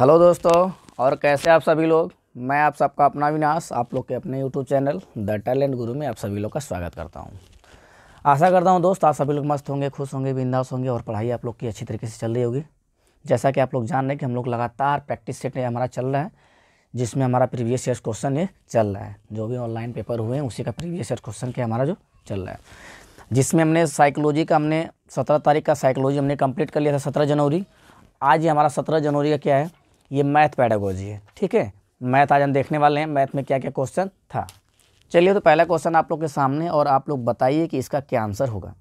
hello दोस्तों और कैसे आप सभी लोग मैं आप सबका अपना विनाश आप लोग के अपने यूट्यूब चैनल द टैलेंट गुरु में आप सभी लोग का स्वागत करता हूँ आशा करता हूँ दोस्त आप सभी लोग मस्त होंगे खुश होंगे बिंदास होंगे और पढ़ाई आप लोग की अच्छी तरीके से चल रही होगी जैसा कि आप लोग जान रहे हैं कि हम लोग लगातार प्रैक्टिस सेट हमारा चल रहा है जिसमें हमारा प्रीवियस ईयर क्वेश्चन ये चल रहा है जो भी ऑनलाइन पेपर हुए हैं उसी का प्रीवियस ईयर क्वेश्चन के हमारा जो चल रहा है जिसमें हमने साइकोलॉजी का हमने सत्रह तारीख का साइकोलॉजी हमने कंप्लीट कर लिया था सत्रह जनवरी आज ये हमारा सत्रह जनवरी का क्या है ये मैथ पैडागोजी है ठीक है मैथ आज हम देखने वाले हैं मैथ में क्या क्या क्वेश्चन था चलिए तो पहला क्वेश्चन आप लोग के सामने और आप लोग बताइए कि इसका क्या आंसर होगा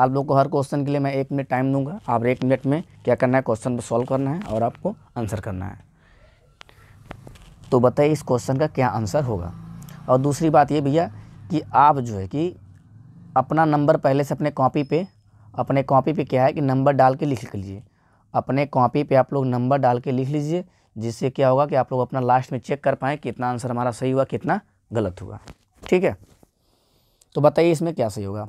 आप लोग को हर क्वेश्चन के लिए मैं एक मिनट टाइम दूंगा आप एक मिनट में क्या करना है क्वेश्चन को सॉल्व करना है और आपको आंसर करना है तो बताइए इस क्वेश्चन का क्या आंसर होगा और दूसरी बात ये भैया कि आप जो है कि अपना नंबर पहले से अपने कॉपी पे अपने कॉपी पे क्या है कि नंबर डाल के लिख लीजिए अपने कॉपी पे आप लोग नंबर डाल के लिख लीजिए जिससे क्या होगा कि आप लोग अपना लास्ट में चेक कर पाएँ कितना आंसर हमारा सही हुआ कितना गलत हुआ ठीक है तो बताइए इसमें क्या सही होगा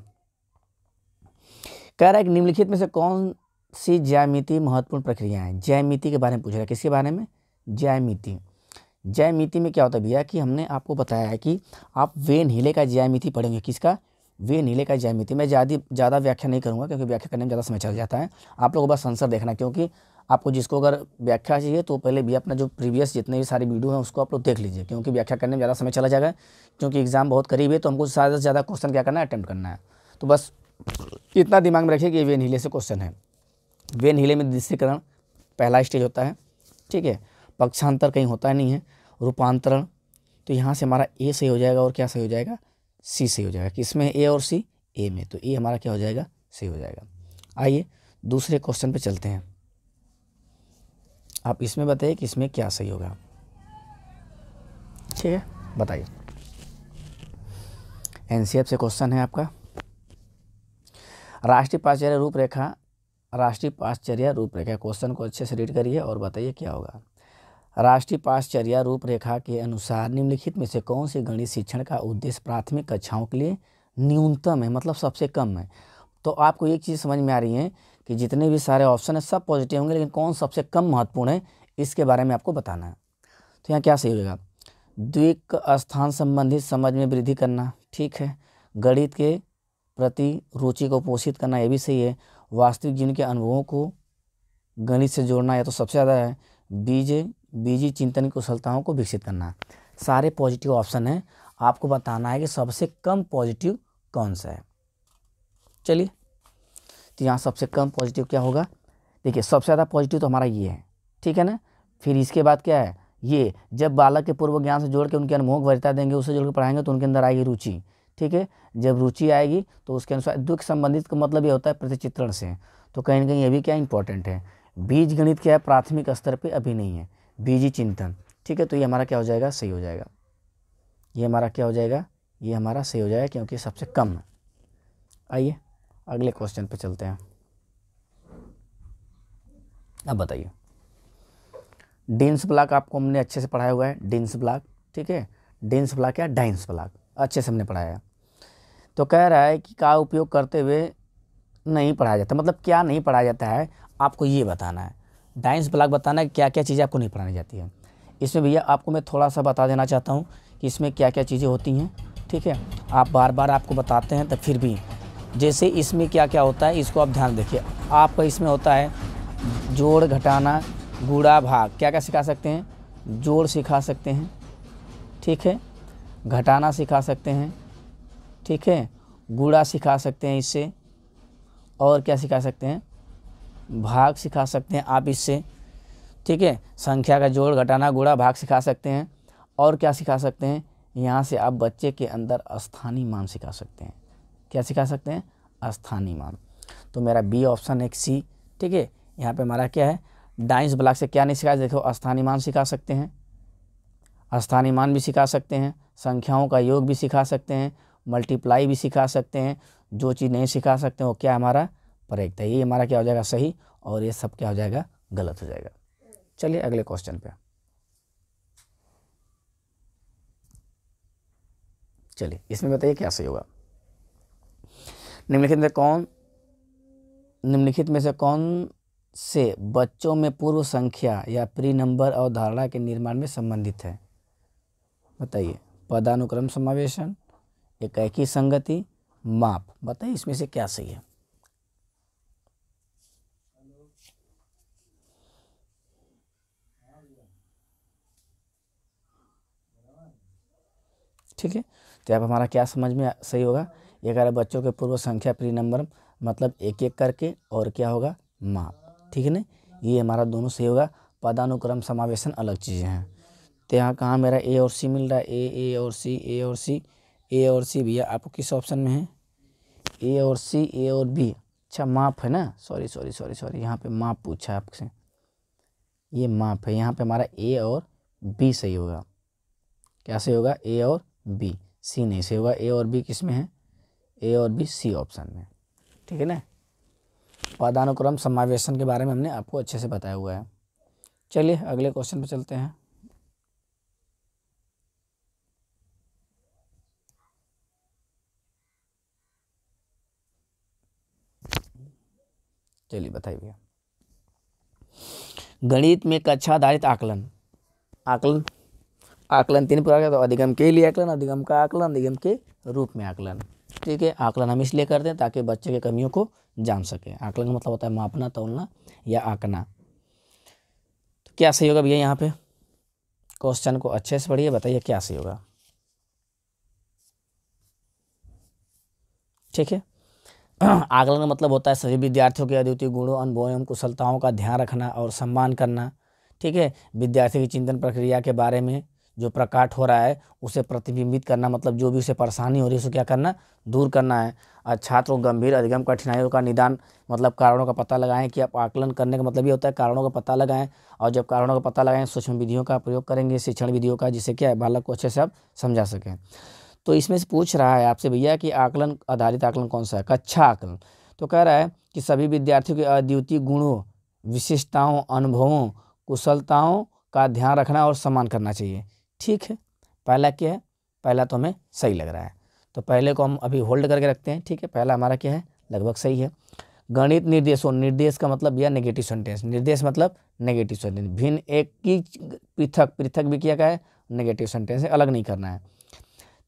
कह रहा है कि निम्नलिखित में से कौन सी ज्यामिति महत्वपूर्ण प्रक्रिया है ज्यामिति के बारे में पूछ रहा है किसके बारे में ज्यामिति ज्यामिति में क्या होता है भैया कि हमने आपको बताया है कि आप वेन हिले का ज्यामिति पढ़ेंगे किसका वे नीले का जैमिति मैं ज़्यादा ज़्यादा व्याख्या नहीं करूँगा क्योंकि व्याख्या करने में ज़्यादा समय चल जाता है आप लोगों बस आंसर देखना क्योंकि आपको जिसको अगर व्याख्या चाहिए तो पहले भी अपना जो प्रीवियस जितने भी सारे वीडियो हैं उसको आप लोग देख लीजिए क्योंकि व्याख्या करने में ज़्यादा समय चला जाएगा क्योंकि एग्ज़ाम बहुत करीब है तो हमको ज़्यादा से ज़्यादा क्वेश्चन क्या करना है अटैम्प्ट करना है तो बस इतना दिमाग में रखिए कि वे नीले से क्वेश्चन है वे नीले में दृष्टिकरण पहला स्टेज होता है ठीक है पक्षांतर कहीं होता नहीं है रूपांतरण तो यहाँ से हमारा ए सही हो जाएगा और क्या सही हो जाएगा सी सही हो जाएगा किस में ए और सी ए में तो ए हमारा क्या हो जाएगा सही हो जाएगा आइए दूसरे क्वेश्चन पे चलते हैं आप इसमें बताइए कि इसमें क्या सही होगा ठीक है बताइए एन से क्वेश्चन है आपका राष्ट्रीय पाश्चर्य रूपरेखा राष्ट्रीय पाश्चर्य रूपरेखा क्वेश्चन को अच्छे से रीड करिए और बताइए क्या होगा राष्ट्रीय पाश्चर्या रूपरेखा के अनुसार निम्नलिखित में से कौन सी गणित शिक्षण का उद्देश्य प्राथमिक कक्षाओं के लिए न्यूनतम है मतलब सबसे कम है तो आपको एक चीज़ समझ में आ रही है कि जितने भी सारे ऑप्शन हैं सब पॉजिटिव होंगे लेकिन कौन सबसे कम महत्वपूर्ण है इसके बारे में आपको बताना है तो यहाँ क्या सही होगा द्विक स्थान संबंधित समझ में वृद्धि करना ठीक है गणित के प्रति रुचि को पोषित करना यह भी सही है वास्तविक जीवन के अनुभवों को गणित से जोड़ना यह तो सबसे ज़्यादा है बीज बीजी चिंतन की कुशलताओं को विकसित करना सारे पॉजिटिव ऑप्शन हैं आपको बताना है कि सबसे कम पॉजिटिव कौन सा है चलिए तो यहाँ सबसे कम पॉजिटिव क्या होगा देखिए सबसे ज़्यादा पॉजिटिव तो हमारा ये है ठीक है ना फिर इसके बाद क्या है ये जब बालक के पूर्व ज्ञान से जोड़ के उनके अनुमोक वरिता देंगे उससे जोड़ के पढ़ाएंगे तो उनके अंदर आएगी रुचि ठीक है जब रुचि आएगी तो उसके अनुसार दुख संबंधित का मतलब ये होता है प्रतिचित्रण से तो कहीं ना कहीं ये भी क्या इंपॉर्टेंट है बीज गणित क्या है प्राथमिक स्तर पर अभी नहीं है बीजी चिंतन ठीक है तो ये हमारा क्या हो जाएगा सही हो जाएगा ये हमारा क्या हो जाएगा ये हमारा सही हो जाएगा क्योंकि सबसे कम है आइए अगले क्वेश्चन पे चलते हैं अब बताइए डेंस ब्लॉक आपको हमने अच्छे से पढ़ाया हुआ है डेंस ब्लॉक ठीक है डेंस ब्लॉक या डाइंस ब्लॉक अच्छे से हमने पढ़ाया तो कह रहा है कि का उपयोग करते हुए नहीं पढ़ाया जाता मतलब क्या नहीं पढ़ाया जाता है आपको ये बताना है डाइंस ब्लॉक बताना है क्या क्या चीज़ें आपको नहीं पढ़ाई जाती है इसमें भैया आपको मैं थोड़ा सा बता देना चाहता हूँ कि इसमें क्या क्या चीज़ें होती हैं ठीक है आप बार बार आपको बताते हैं तो फिर भी जैसे इसमें क्या क्या होता है इसको आप ध्यान देखिए आपका इसमें होता है जोड़ घटाना गुड़ा भाग क्या क्या सिखा सकते हैं जोड़ सिखा सकते हैं ठीक है घटाना सिखा सकते हैं ठीक है गुड़ा सिखा सकते हैं इससे और क्या सिखा सकते हैं भाग सिखा सकते हैं आप इससे ठीक है संख्या का जोड़ घटाना गुड़ा भाग सिखा सकते हैं और क्या सिखा सकते हैं यहाँ से आप बच्चे के अंदर स्थानीय मान सिखा सकते हैं क्या सिखा सकते हैं स्थानीय मान तो मेरा बी ऑप्शन एक सी ठीक है यहाँ पे हमारा क्या है डाइंस ब्लॉक से क्या नहीं सिखाया देखो स्थानीय मान सिखा सकते हैं स्थानीय मान भी सिखा सकते हैं संख्याओं का योग भी सिखा सकते हैं मल्टीप्लाई भी सिखा सकते हैं जो चीज़ नहीं सिखा सकते हैं वो क्या हमारा पर था तो ये हमारा क्या हो जाएगा सही और ये सब क्या हो जाएगा गलत हो जाएगा चलिए अगले क्वेश्चन पे चलिए इसमें बताइए क्या सही होगा निम्नलिखित में कौन निम्नलिखित में से कौन से बच्चों में पूर्व संख्या या प्री नंबर और धारणा के निर्माण में संबंधित है बताइए पदानुक्रम समावेशन एक, एक संगति माप बताइए इसमें से क्या सही है ठीक है तो अब हमारा क्या समझ में सही होगा ग्यारह बच्चों के पूर्व संख्या प्री नंबर मतलब एक एक करके और क्या होगा माप ठीक है ना ये हमारा दोनों सही होगा पदानुक्रम समावेशन अलग चीज़ें हैं तो यहाँ कहाँ मेरा ए और सी मिल रहा है ए ए और सी ए और सी ए और सी भैया आपको किस ऑप्शन में है ए और सी ए और बी अच्छा माप है ना सॉरी सॉरी सॉरी सॉरी यहाँ पे माप पूछा आपसे ये माप है यहाँ पे हमारा ए और बी सही होगा क्या सही होगा ए और बी सी नहीं सही होगा ए और बी किस में है ए और बी सी ऑप्शन में ठीक है ना पदानुक्रम समावेशन के बारे में हमने आपको अच्छे से बताया हुआ है चलिए अगले क्वेश्चन पर चलते हैं चलिए बताइए भैया गणित में कक्षा आधारित आकलन आकलन आकलन तीन प्रकार का तो अधिगम के लिए आकलन अधिगम का आकलन अधिगम के रूप में आकलन ठीक है आकलन हम इसलिए करते हैं ताकि बच्चे की कमियों को जान सके आकलन का मतलब होता है मापना तोलना या आंकना तो क्या सही होगा भैया यहाँ पे क्वेश्चन को अच्छे से पढ़िए बताइए क्या सही होगा ठीक है आकलन का मतलब होता है सभी विद्यार्थियों के अद्वितीय गुणों अनुभव एवं कुशलताओं का ध्यान रखना और सम्मान करना ठीक है विद्यार्थी की चिंतन प्रक्रिया के बारे में जो प्रकाट हो रहा है उसे प्रतिबिंबित करना मतलब जो भी उसे परेशानी हो रही है उसे क्या करना दूर करना है और छात्र को गंभीर अधिगम कठिनाइयों का निदान मतलब कारणों का पता लगाएं कि आप आकलन करने का मतलब ये होता है कारणों का पता लगाएं और जब कारणों का पता लगाएं सूक्ष्म विधियों का प्रयोग करेंगे शिक्षण विधियों का जिससे क्या है बालक को अच्छे से आप समझा सकें तो इसमें से पूछ रहा है आपसे भैया कि आकलन आधारित आकलन कौन सा है कक्षा आकलन तो कह रहा है कि सभी विद्यार्थियों के अद्वितीय गुणों विशेषताओं अनुभवों कुशलताओं का ध्यान रखना और सम्मान करना चाहिए ठीक है पहला क्या है पहला तो हमें सही लग रहा है तो पहले को हम अभी होल्ड करके रखते हैं ठीक है पहला हमारा क्या है लगभग सही है गणित निर्देशों निर्देश का मतलब यह नेगेटिव सेंटेंस निर्देश मतलब नेगेटिव सेंटेंस भिन्न एक की पृथक पृथक भी किया गया है नेगेटिव सेंटेंस है अलग नहीं करना है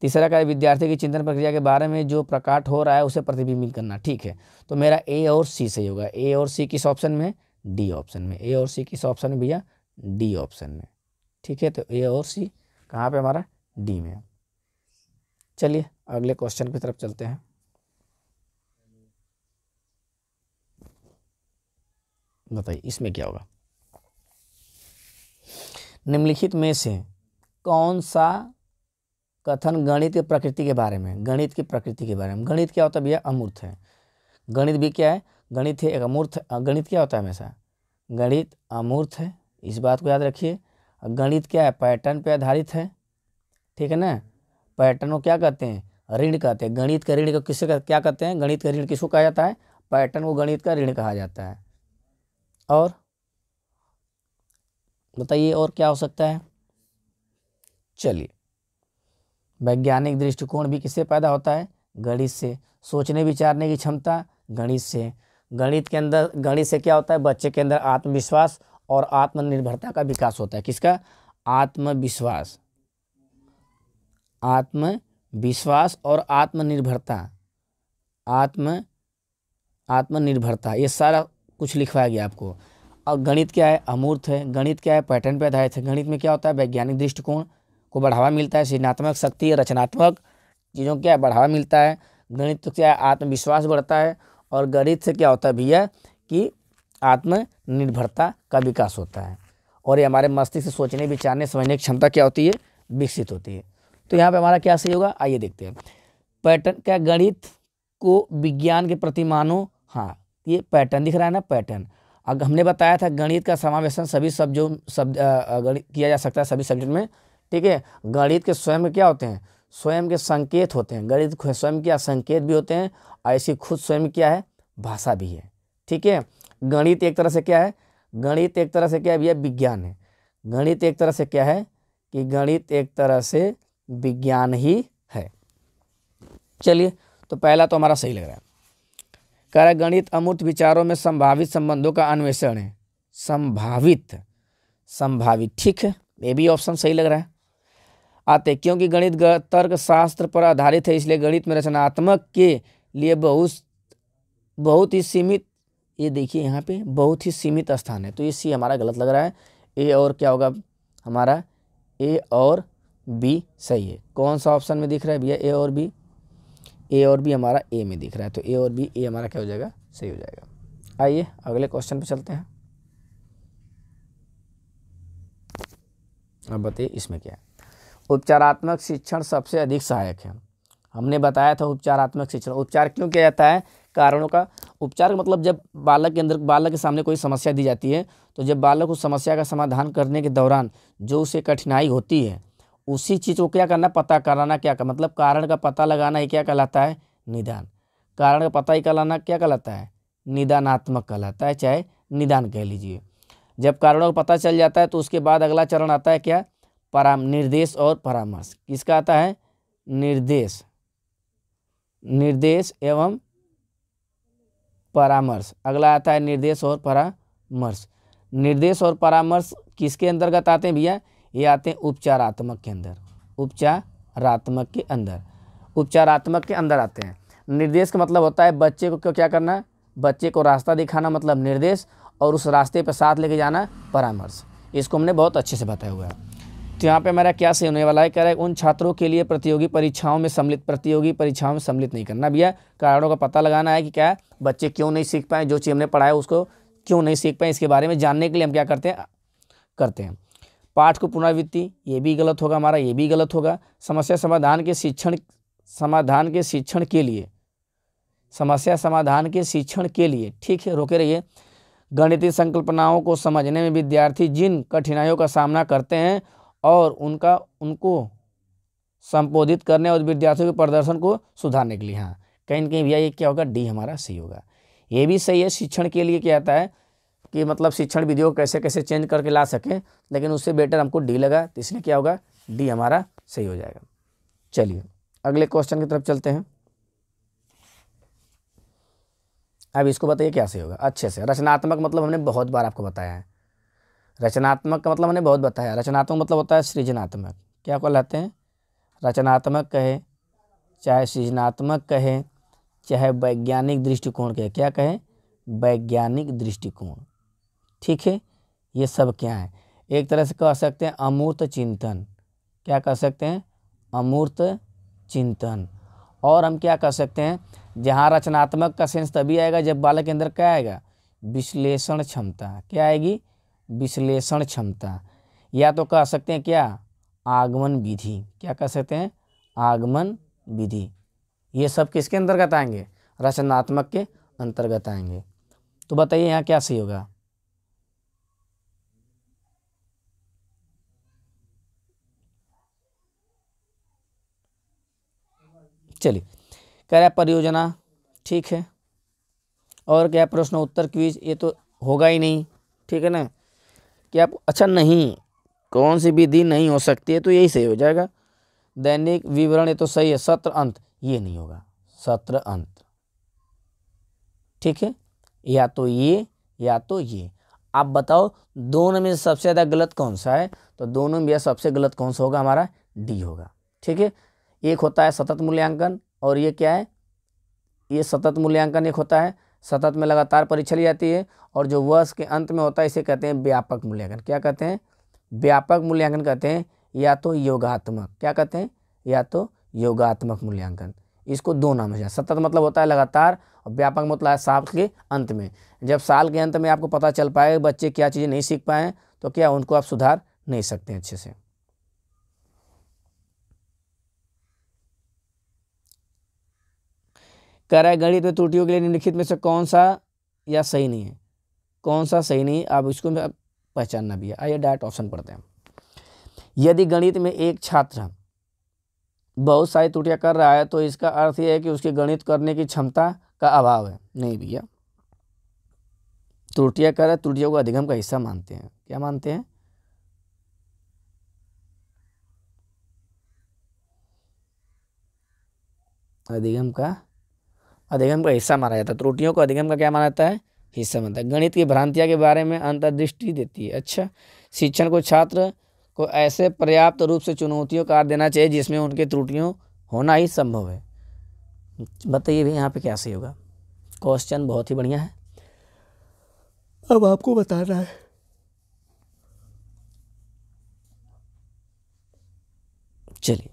तीसरा का विद्यार्थी की चिंतन प्रक्रिया के बारे में जो प्रकाट हो रहा है उसे प्रतिबिंबित करना ठीक है तो मेरा ए और सी सही होगा ए और सी किस ऑप्शन में डी ऑप्शन में ए और सी किस ऑप्शन में भैया डी ऑप्शन में ठीक है तो ए और सी कहाँ पे हमारा डी में चलिए अगले क्वेश्चन की तरफ चलते हैं बताइए इसमें क्या होगा निम्नलिखित में से कौन सा कथन गणित की प्रकृति के बारे में गणित की प्रकृति के बारे में गणित क्या होता है भैया अमूर्त है गणित भी क्या है गणित है एक अमूर्त गणित क्या होता है हमेशा गणित अमूर्त है इस बात को याद रखिए गणित क्या है पैटर्न पे आधारित है ठीक है ना पैटर्न को क्या कहते हैं ऋण कहते हैं गणित का ऋण को किससे क्या कहते हैं गणित का ऋण किसको कहा जाता है पैटर्न को गणित का ऋण कहा जाता है और बताइए और क्या हो सकता है चलिए वैज्ञानिक दृष्टिकोण भी किससे पैदा होता है गणित से सोचने विचारने की क्षमता गणित से गणित के अंदर गणित से क्या होता है बच्चे के अंदर आत्मविश्वास और आत्मनिर्भरता का विकास होता है किसका आत्मविश्वास आत्मविश्वास और आत्मनिर्भरता आत्म आत्मनिर्भरता ये सारा कुछ लिखवाया गया आपको और गणित क्या है अमूर्त है गणित क्या है पैटर्न पे आधारित है गणित में क्या होता है वैज्ञानिक दृष्टिकोण को बढ़ावा मिलता है सृजनात्मक शक्ति रचनात्मक चीज़ों क्या बढ़ावा मिलता है गणित तो क्या है आत्मविश्वास बढ़ता है और गणित से क्या होता है भैया कि आत्मनिर्भरता का विकास होता है और ये हमारे मस्तिष्क से सोचने विचारने समझने की क्षमता क्या होती है विकसित होती है तो यहाँ पे हमारा क्या सही होगा आइए देखते हैं पैटर्न क्या गणित को विज्ञान के प्रति मानो हाँ ये पैटर्न दिख रहा है ना पैटर्न अब हमने बताया था गणित का समावेशन सभी सब जो सब गणित किया जा सकता है सभी सब्जेक्ट में ठीक है गणित के स्वयं क्या होते हैं स्वयं के संकेत होते हैं गणित स्वयं क्या संकेत भी होते हैं ऐसी खुद स्वयं क्या है भाषा भी है ठीक है गणित एक तरह से क्या है गणित एक तरह से क्या है भैया विज्ञान है गणित एक तरह से क्या है कि गणित एक तरह से विज्ञान ही है चलिए तो पहला तो हमारा सही लग रहा है कह रहा गणित अमूर्त विचारों में संभावित संबंधों का अन्वेषण है संभावित संभावित ठीक है ये भी ऑप्शन सही लग रहा है आते क्योंकि गणित तर्क शास्त्र पर आधारित है इसलिए गणित में रचनात्मक के लिए बहुत बहुत ही सीमित ये देखिए यहाँ पे बहुत ही सीमित स्थान है तो ये सी हमारा गलत लग रहा है ए और क्या होगा हमारा ए और बी सही है कौन सा ऑप्शन में दिख रहा है भैया ए और बी ए और बी हमारा ए में दिख रहा है तो ए और बी ए हमारा क्या हो जाएगा सही हो जाएगा आइए अगले क्वेश्चन पे चलते हैं अब बताइए इसमें क्या है उपचारात्मक शिक्षण सबसे अधिक सहायक है हमने बताया था उपचारात्मक शिक्षण उपचार क्यों किया जाता है कारणों का उपचार का मतलब जब बालक के अंदर बालक के सामने कोई समस्या दी जाती है तो जब बालक उस समस्या का समाधान करने के दौरान जो उसे कठिनाई होती है उसी चीज़ को क्या करना पता कराना क्या कर मतलब कारण का पता लगाना ही क्या कहलाता है निदान कारण का पता ही कहलाना क्या कहलाता है निदानात्मक कहलाता है चाहे निदान कह लीजिए जब कारणों का पता चल जाता है तो उसके बाद अगला चरण आता है क्या पराम निर्देश और परामर्श किसका आता है निर्देश निर्देश एवं परामर्श अगला आता है निर्देश और परामर्श निर्देश और परामर्श किसके अंतर्गत आते हैं भैया ये आते हैं उपचारात्मक के अंदर उपचारात्मक के अंदर उपचारात्मक के अंदर आते हैं निर्देश का मतलब होता है बच्चे को क्या करना बच्चे को रास्ता दिखाना मतलब निर्देश और उस रास्ते पर साथ लेके जाना परामर्श इसको हमने बहुत अच्छे से बताया हुआ है तो यहाँ पे हमारा क्या सही होने वाला है कह रहा है उन छात्रों के लिए प्रतियोगी परीक्षाओं में सम्मिलित प्रतियोगी परीक्षाओं में सम्मिलित नहीं करना भैया कारणों का पता लगाना है कि क्या है बच्चे क्यों नहीं सीख पाए जो चीज़ हमने पढ़ाया उसको क्यों नहीं सीख पाए इसके बारे में जानने के लिए हम क्या करते हैं करते हैं पाठ को पुनरावृत्ति ये भी गलत होगा हमारा ये भी गलत होगा समस्या समाधान के शिक्षण समाधान के शिक्षण के लिए समस्या समाधान के शिक्षण के लिए ठीक है रोके रहिए गणितीय संकल्पनाओं को समझने में विद्यार्थी जिन कठिनाइयों का सामना करते हैं और उनका उनको संबोधित करने और विद्यार्थियों के प्रदर्शन को सुधारने के लिए हाँ कहीं कहीं भैया ये क्या होगा डी हमारा सही होगा ये भी सही है शिक्षण के लिए क्या आता है कि मतलब शिक्षण विधियों कैसे कैसे चेंज करके ला सकें लेकिन उससे बेटर हमको डी लगा तो इसलिए क्या होगा डी हमारा सही हो जाएगा चलिए अगले क्वेश्चन की तरफ चलते हैं अब इसको बताइए क्या सही होगा अच्छे से रचनात्मक मतलब हमने बहुत बार आपको बताया है रचनात्मक का मतलब मैंने बहुत बताया रचनात्मक मतलब होता है सृजनात्मक क्या कहलाते हैं रचनात्मक कहे चाहे सृजनात्मक कहे चाहे वैज्ञानिक दृष्टिकोण कहे क्या कहे वैज्ञानिक दृष्टिकोण ठीक है ये सब क्या है एक तरह से कह सकते हैं अमूर्त चिंतन क्या कह सकते हैं अमूर्त चिंतन और हम क्या कह सकते हैं जहाँ रचनात्मक का सेंस तभी आएगा जब बालक के अंदर क्या आएगा विश्लेषण क्षमता क्या आएगी विश्लेषण क्षमता या तो कह सकते हैं क्या आगमन विधि क्या कह सकते हैं आगमन विधि ये सब किसके अंतर्गत आएंगे रचनात्मक के अंतर्गत आएंगे तो बताइए यहाँ क्या सही होगा चलिए कह रहा परियोजना ठीक है और क्या प्रश्न उत्तर क्विज ये तो होगा ही नहीं ठीक है ना कि आप अच्छा नहीं कौन सी विधि नहीं हो सकती है तो यही सही हो जाएगा दैनिक विवरण ये तो सही है सत्र अंत ये नहीं होगा सत्र अंत ठीक है या तो ये या तो ये आप बताओ दोनों में सबसे ज़्यादा गलत कौन सा है तो दोनों में सबसे गलत कौन सा होगा हमारा डी होगा ठीक है एक होता है सतत मूल्यांकन और ये क्या है ये सतत मूल्यांकन एक होता है सतत में लगातार परीक्षा ली जाती है और जो वर्ष के अंत में होता है इसे कहते हैं व्यापक मूल्यांकन क्या कहते हैं व्यापक मूल्यांकन कहते हैं या तो योगात्मक क्या कहते हैं या तो योगात्मक मूल्यांकन इसको दो नाम है सतत मतलब होता है लगातार और व्यापक मतलब है साल के अंत में जब साल के अंत में आपको पता चल पाए बच्चे क्या चीज़ें नहीं सीख पाए तो क्या उनको आप सुधार नहीं सकते अच्छे से कह रहा है गणित में त्रुटियों के लिए निम्नलिखित में से कौन सा या सही नहीं है कौन सा सही नहीं आप इसको पहचानना भी है आइए डायरेक्ट ऑप्शन पढ़ते हैं यदि गणित में एक छात्र बहुत सारी त्रुटियाँ कर रहा है तो इसका अर्थ यह है कि उसके गणित करने की क्षमता का अभाव है नहीं भैया त्रुटियाँ कर त्रुटियों को अधिगम का हिस्सा मानते हैं क्या मानते हैं अधिगम का अधिगम का हिस्सा माना जाता है त्रुटियों को अधिगम का क्या माना जाता है हिस्सा मानता है गणित की भ्रांतियाँ के बारे में अंतर्दृष्टि देती है अच्छा शिक्षण को छात्र को ऐसे पर्याप्त रूप से चुनौतियों का देना चाहिए जिसमें उनकी त्रुटियों होना ही संभव है बताइए भी यहाँ पे क्या सही होगा क्वेश्चन बहुत ही बढ़िया है अब आपको बता रहा है चलिए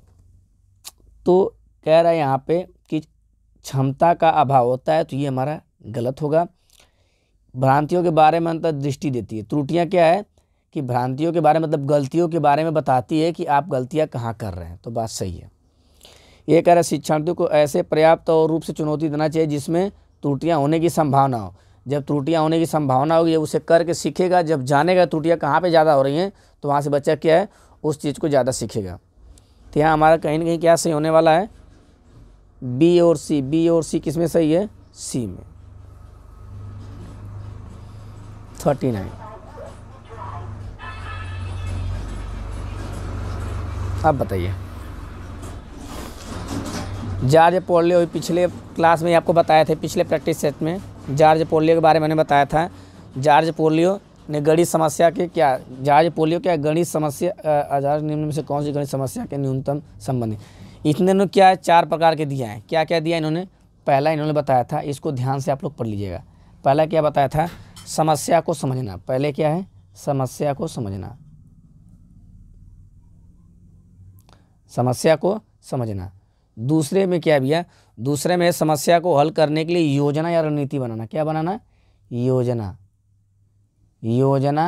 तो कह रहा है यहाँ पे कि क्षमता का अभाव होता है तो ये हमारा गलत होगा भ्रांतियों के बारे में अंतर दृष्टि देती है त्रुटियाँ क्या है कि भ्रांतियों के बारे में मतलब गलतियों के बारे में बताती है कि आप गलतियाँ कहाँ कर रहे हैं तो बात सही है ये कह रहे शिक्षार्थियों को ऐसे पर्याप्त और रूप से चुनौती देना चाहिए जिसमें त्रुटियाँ होने की संभावना हो जब त्रुटियाँ होने की संभावना होगी उसे करके सीखेगा जब जानेगा त्रुटियाँ कहाँ पर ज़्यादा हो रही हैं तो वहाँ से बच्चा क्या है उस चीज़ को ज़्यादा सीखेगा तो यहाँ हमारा कहीं ना कहीं क्या सही होने वाला है बी और सी बी और सी किस में सही है सी में थर्टी नाइन आप बताइए जार्ज पोलियो पिछले क्लास में आपको बताया था पिछले प्रैक्टिस सेट में जार्ज पोलियो के बारे में मैंने बताया था जार्ज पोलियो ने गणित समस्या के क्या जार्ज पोलियो क्या गणित समस्या आधार निम्न में से कौन सी गणित समस्या के न्यूनतम संबंधी इतने ने क्या है चार प्रकार के दिया है क्या क्या दिया इन्होंने पहला इन्होंने बताया था इसको ध्यान से आप लोग पढ़ लीजिएगा पहला क्या बताया था समस्या को समझना पहले क्या है समस्या को समझना समस्या को समझना दूसरे में क्या दिया दूसरे में समस्या को हल करने के लिए योजना या रणनीति बनाना क्या बनाना योजना योजना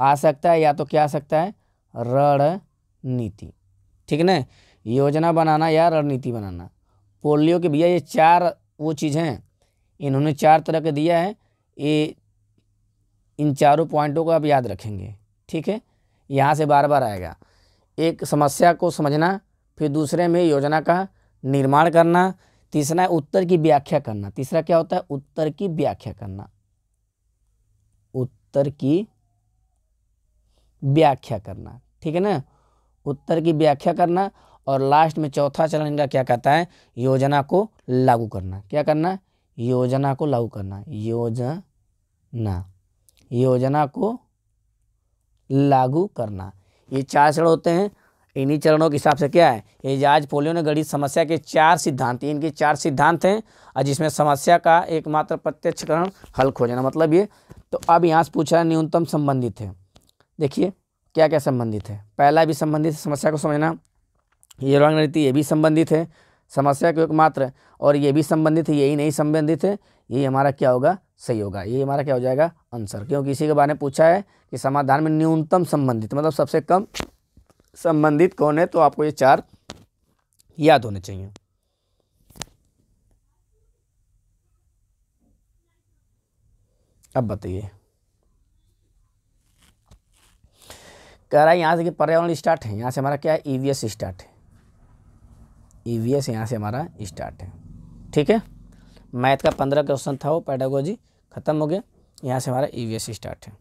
आ सकता है या तो क्या आ सकता है रणनीति ठीक है ना योजना बनाना या रणनीति बनाना पोलियो के भैया ये चार वो चीज़ें हैं इन्होंने चार तरह के दिया है ये इन चारों पॉइंटों को आप याद रखेंगे ठीक है यहाँ से बार बार आएगा एक समस्या को समझना फिर दूसरे में योजना का निर्माण करना तीसरा है उत्तर की व्याख्या करना तीसरा क्या होता है उत्तर की व्याख्या करना उत्तर की व्याख्या करना ठीक है ना उत्तर की व्याख्या करना और लास्ट में चौथा चरण इनका क्या कहता है योजना को लागू करना क्या करना योजना को लागू करना योजना योजना को लागू करना ये चार चरण होते हैं इन्हीं चरणों के हिसाब से क्या है एजाज पोलियो ने गणित समस्या के चार सिद्धांत इनके चार सिद्धांत हैं और जिसमें समस्या का एकमात्र प्रत्यक्षकरण हल खोजना मतलब ये तो अब यहाँ से पूछा है न्यूनतम संबंधित है देखिए क्या क्या संबंधित है पहला भी संबंधित समस्या को समझना ये रंग नीति ये भी संबंधित है समस्या को मात्र और ये भी संबंधित है यही नहीं संबंधित है यही हमारा क्या होगा सही होगा ये हमारा क्या हो जाएगा आंसर क्योंकि इसी के बारे में पूछा है कि समाधान में न्यूनतम संबंधित मतलब सबसे कम संबंधित कौन है तो आपको ये चार याद होने चाहिए अब बताइए कह रहा है यहाँ से कि पर्यावरण स्टार्ट है यहाँ से हमारा क्या है ईवीएस e स्टार्ट है ई वी एस यहाँ से हमारा स्टार्ट है ठीक है मैथ का पंद्रह क्वेश्चन था वो पैडागोजी ख़त्म हो गया यहाँ से हमारा ई वी एस स्टार्ट है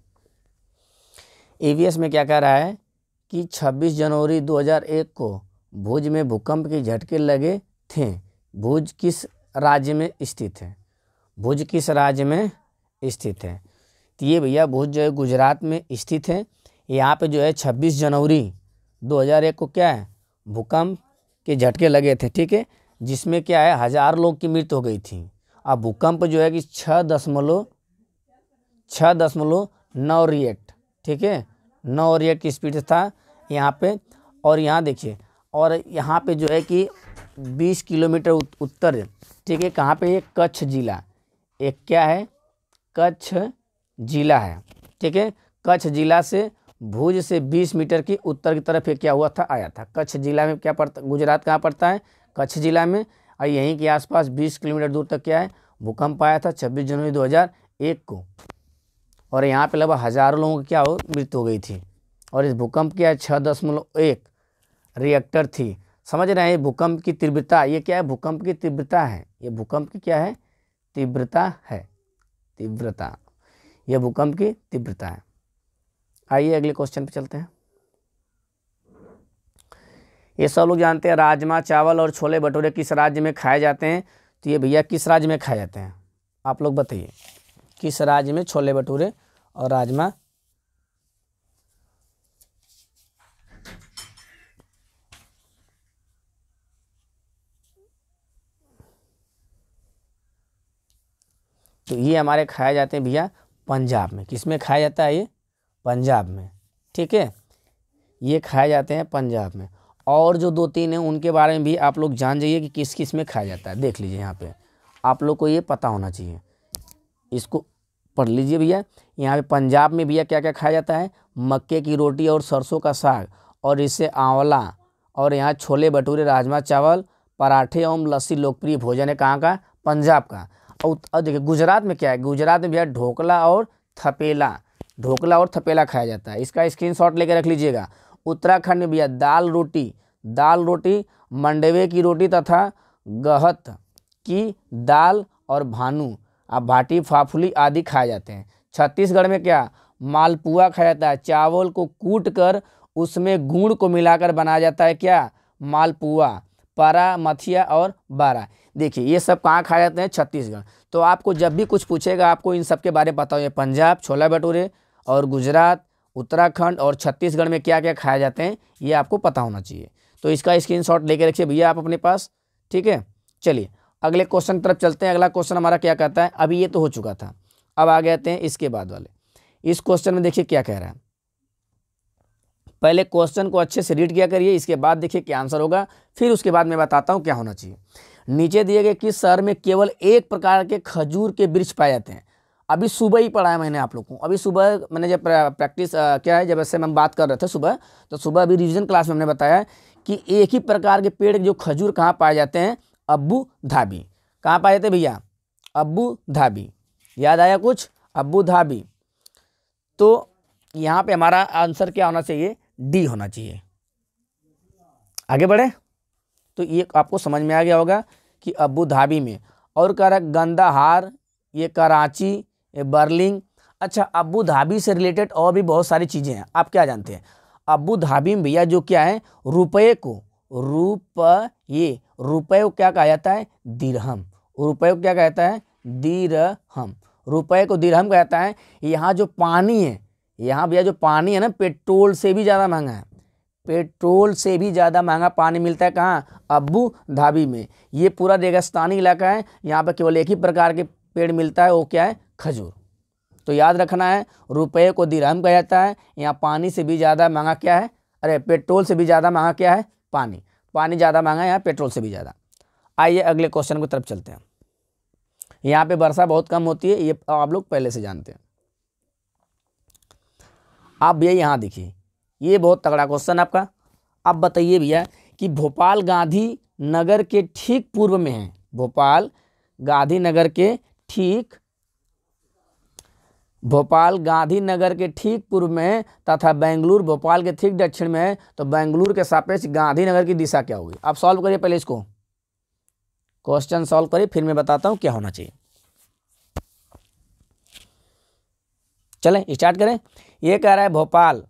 ई वी एस में क्या कह रहा है कि 26 जनवरी 2001 को भुज में भूकंप के झटके लगे थे भुज किस राज्य में स्थित है भुज किस राज्य में स्थित है तो ये भैया भुज जो है गुजरात में स्थित है यहाँ पे जो है 26 जनवरी 2001 को क्या है भूकंप के झटके लगे थे ठीक है जिसमें क्या है हज़ार लोग की मृत्यु हो गई थी और भूकंप जो है कि छः दशमलव छः दशमलव नौ रिएट ठीक है नौ रिएट की स्पीड था यहाँ पे और यहाँ देखिए और यहाँ पे जो है कि 20 किलोमीटर उत्तर ठीक है कहाँ पे ये कच्छ ज़िला एक क्या है कच्छ ज़िला है ठीक है कच्छ ज़िला से भुज से 20 मीटर की उत्तर की तरफ ये क्या हुआ था आया था कच्छ जिला में क्या पड़ता गुजरात कहाँ पड़ता है कच्छ जिला में और यहीं के आसपास 20 किलोमीटर दूर तक क्या है भूकंप आया था 26 जनवरी 2001 को और यहाँ पे लगभग हज़ारों लोगों की क्या हो मृत्यु हो गई थी और इस भूकंप की छः दशमलव एक रिएक्टर थी समझ रहे हैं भूकंप की तीव्रता ये क्या है भूकंप की तीव्रता है ये भूकंप की क्या है तीव्रता है तीव्रता यह भूकंप की तीव्रता है आइए अगले क्वेश्चन पे चलते हैं ये सब लोग जानते हैं राजमा चावल और छोले भटूरे किस राज्य में खाए जाते हैं तो ये भैया किस राज्य में खाए जाते हैं आप लोग बताइए किस राज्य में छोले भटूरे और राजमा तो ये हमारे खाए जाते हैं भैया पंजाब में किस में खाया जाता है ये पंजाब में ठीक है ये खाए जाते हैं पंजाब में और जो दो तीन हैं उनके बारे में भी आप लोग जान जाइए कि किस किस में खाया जाता है देख लीजिए यहाँ पे आप लोग को ये पता होना चाहिए इसको पढ़ लीजिए भैया यहाँ पे पंजाब में भैया क्या क्या खाया जाता है मक्के की रोटी और सरसों का साग और इससे आंवला और यहाँ छोले भटूरे राजमा चावल पराठे एवं लस्सी लोकप्रिय भोजन है कहाँ का पंजाब का और देखिए गुजरात में क्या है गुजरात में भैया ढोकला और थपेला ढोकला और थपेला खाया जाता है इसका स्क्रीनशॉट लेकर रख लीजिएगा उत्तराखंड में भैया दाल रोटी दाल रोटी मंडवे की रोटी तथा गहत की दाल और भानू अब भाटी फाफुली आदि खाए जाते हैं छत्तीसगढ़ में क्या मालपुआ खाया जाता है चावल को कूट कर उसमें गुड़ को मिलाकर बनाया जाता है क्या मालपुआ पारा मथिया और बारा देखिए ये सब कहाँ खाए जाते हैं छत्तीसगढ़ तो आपको जब भी कुछ पूछेगा आपको इन सब के बारे में पता हो पंजाब छोला भटूरे और गुजरात उत्तराखंड और छत्तीसगढ़ में क्या क्या खाए जाते हैं ये आपको पता होना चाहिए तो इसका स्क्रीन शॉट लेके रखिए भैया आप अपने पास ठीक है चलिए अगले क्वेश्चन की तरफ चलते हैं अगला क्वेश्चन हमारा क्या कहता है अभी ये तो हो चुका था अब आ जाते हैं इसके बाद वाले इस क्वेश्चन में देखिए क्या कह रहा है पहले क्वेश्चन को अच्छे से रीड किया करिए इसके बाद देखिए क्या आंसर होगा फिर उसके बाद मैं बताता हूँ क्या होना चाहिए नीचे दिए गए किस शहर में केवल एक प्रकार के खजूर के वृक्ष पाए जाते हैं अभी सुबह ही पढ़ाया मैंने आप लोग को अभी सुबह मैंने जब प्रैक्टिस क्या है जब ऐसे हम बात कर रहे थे सुबह तो सुबह अभी रिविजन क्लास में हमने बताया कि एक ही प्रकार के पेड़ जो खजूर कहाँ पाए जाते हैं अबू धाबी कहाँ पाए जाते भैया अबू धाबी याद आया कुछ अबू धाबी तो यहाँ पे हमारा आंसर क्या होना चाहिए डी होना चाहिए आगे बढ़े तो ये आपको समझ में आ गया होगा कि अबू धाबी में और कह रहा गंदाहार ये कराची बर्लिंग अच्छा अबू धाबी से रिलेटेड और भी बहुत सारी चीज़ें हैं आप क्या जानते हैं अबू धाबी में भैया जो क्या है रुपये को रूप ये रुपये को क्या कहा जाता है दिरहम रुपये को क्या कहा जाता है दिरहम रुपये को दिरहम कहता है यहाँ जो पानी है यहाँ भैया जो पानी है ना पेट्रोल से भी ज़्यादा महंगा है पेट्रोल से भी ज़्यादा महंगा पानी मिलता है कहाँ अबू धाबी में ये पूरा रेगिस्तानी इलाका है यहाँ पर केवल एक ही प्रकार के पेड़ मिलता है वो क्या है खजूर तो याद रखना है रुपये को दिरहम कहा जाता है यहाँ पानी से भी ज़्यादा महंगा क्या है अरे पेट्रोल से भी ज़्यादा महंगा क्या है पानी पानी ज़्यादा है यहाँ पेट्रोल से भी ज़्यादा आइए अगले क्वेश्चन की तरफ चलते हैं यहाँ पे वर्षा बहुत कम होती है ये आप लोग पहले से जानते हैं आप भैया यहाँ देखिए ये बहुत तगड़ा क्वेश्चन आपका आप बताइए भैया कि भोपाल गांधी नगर के ठीक पूर्व में है भोपाल गांधी नगर के ठीक भोपाल गांधीनगर के ठीक पूर्व में तथा बेंगलुरु भोपाल के ठीक दक्षिण में है तो बेंगलुरु के सापेक्ष गांधीनगर की दिशा क्या होगी आप सॉल्व करिए पहले इसको क्वेश्चन सॉल्व करिए फिर मैं बताता हूँ क्या होना चाहिए चलें स्टार्ट करें ये कह रहा है भोपाल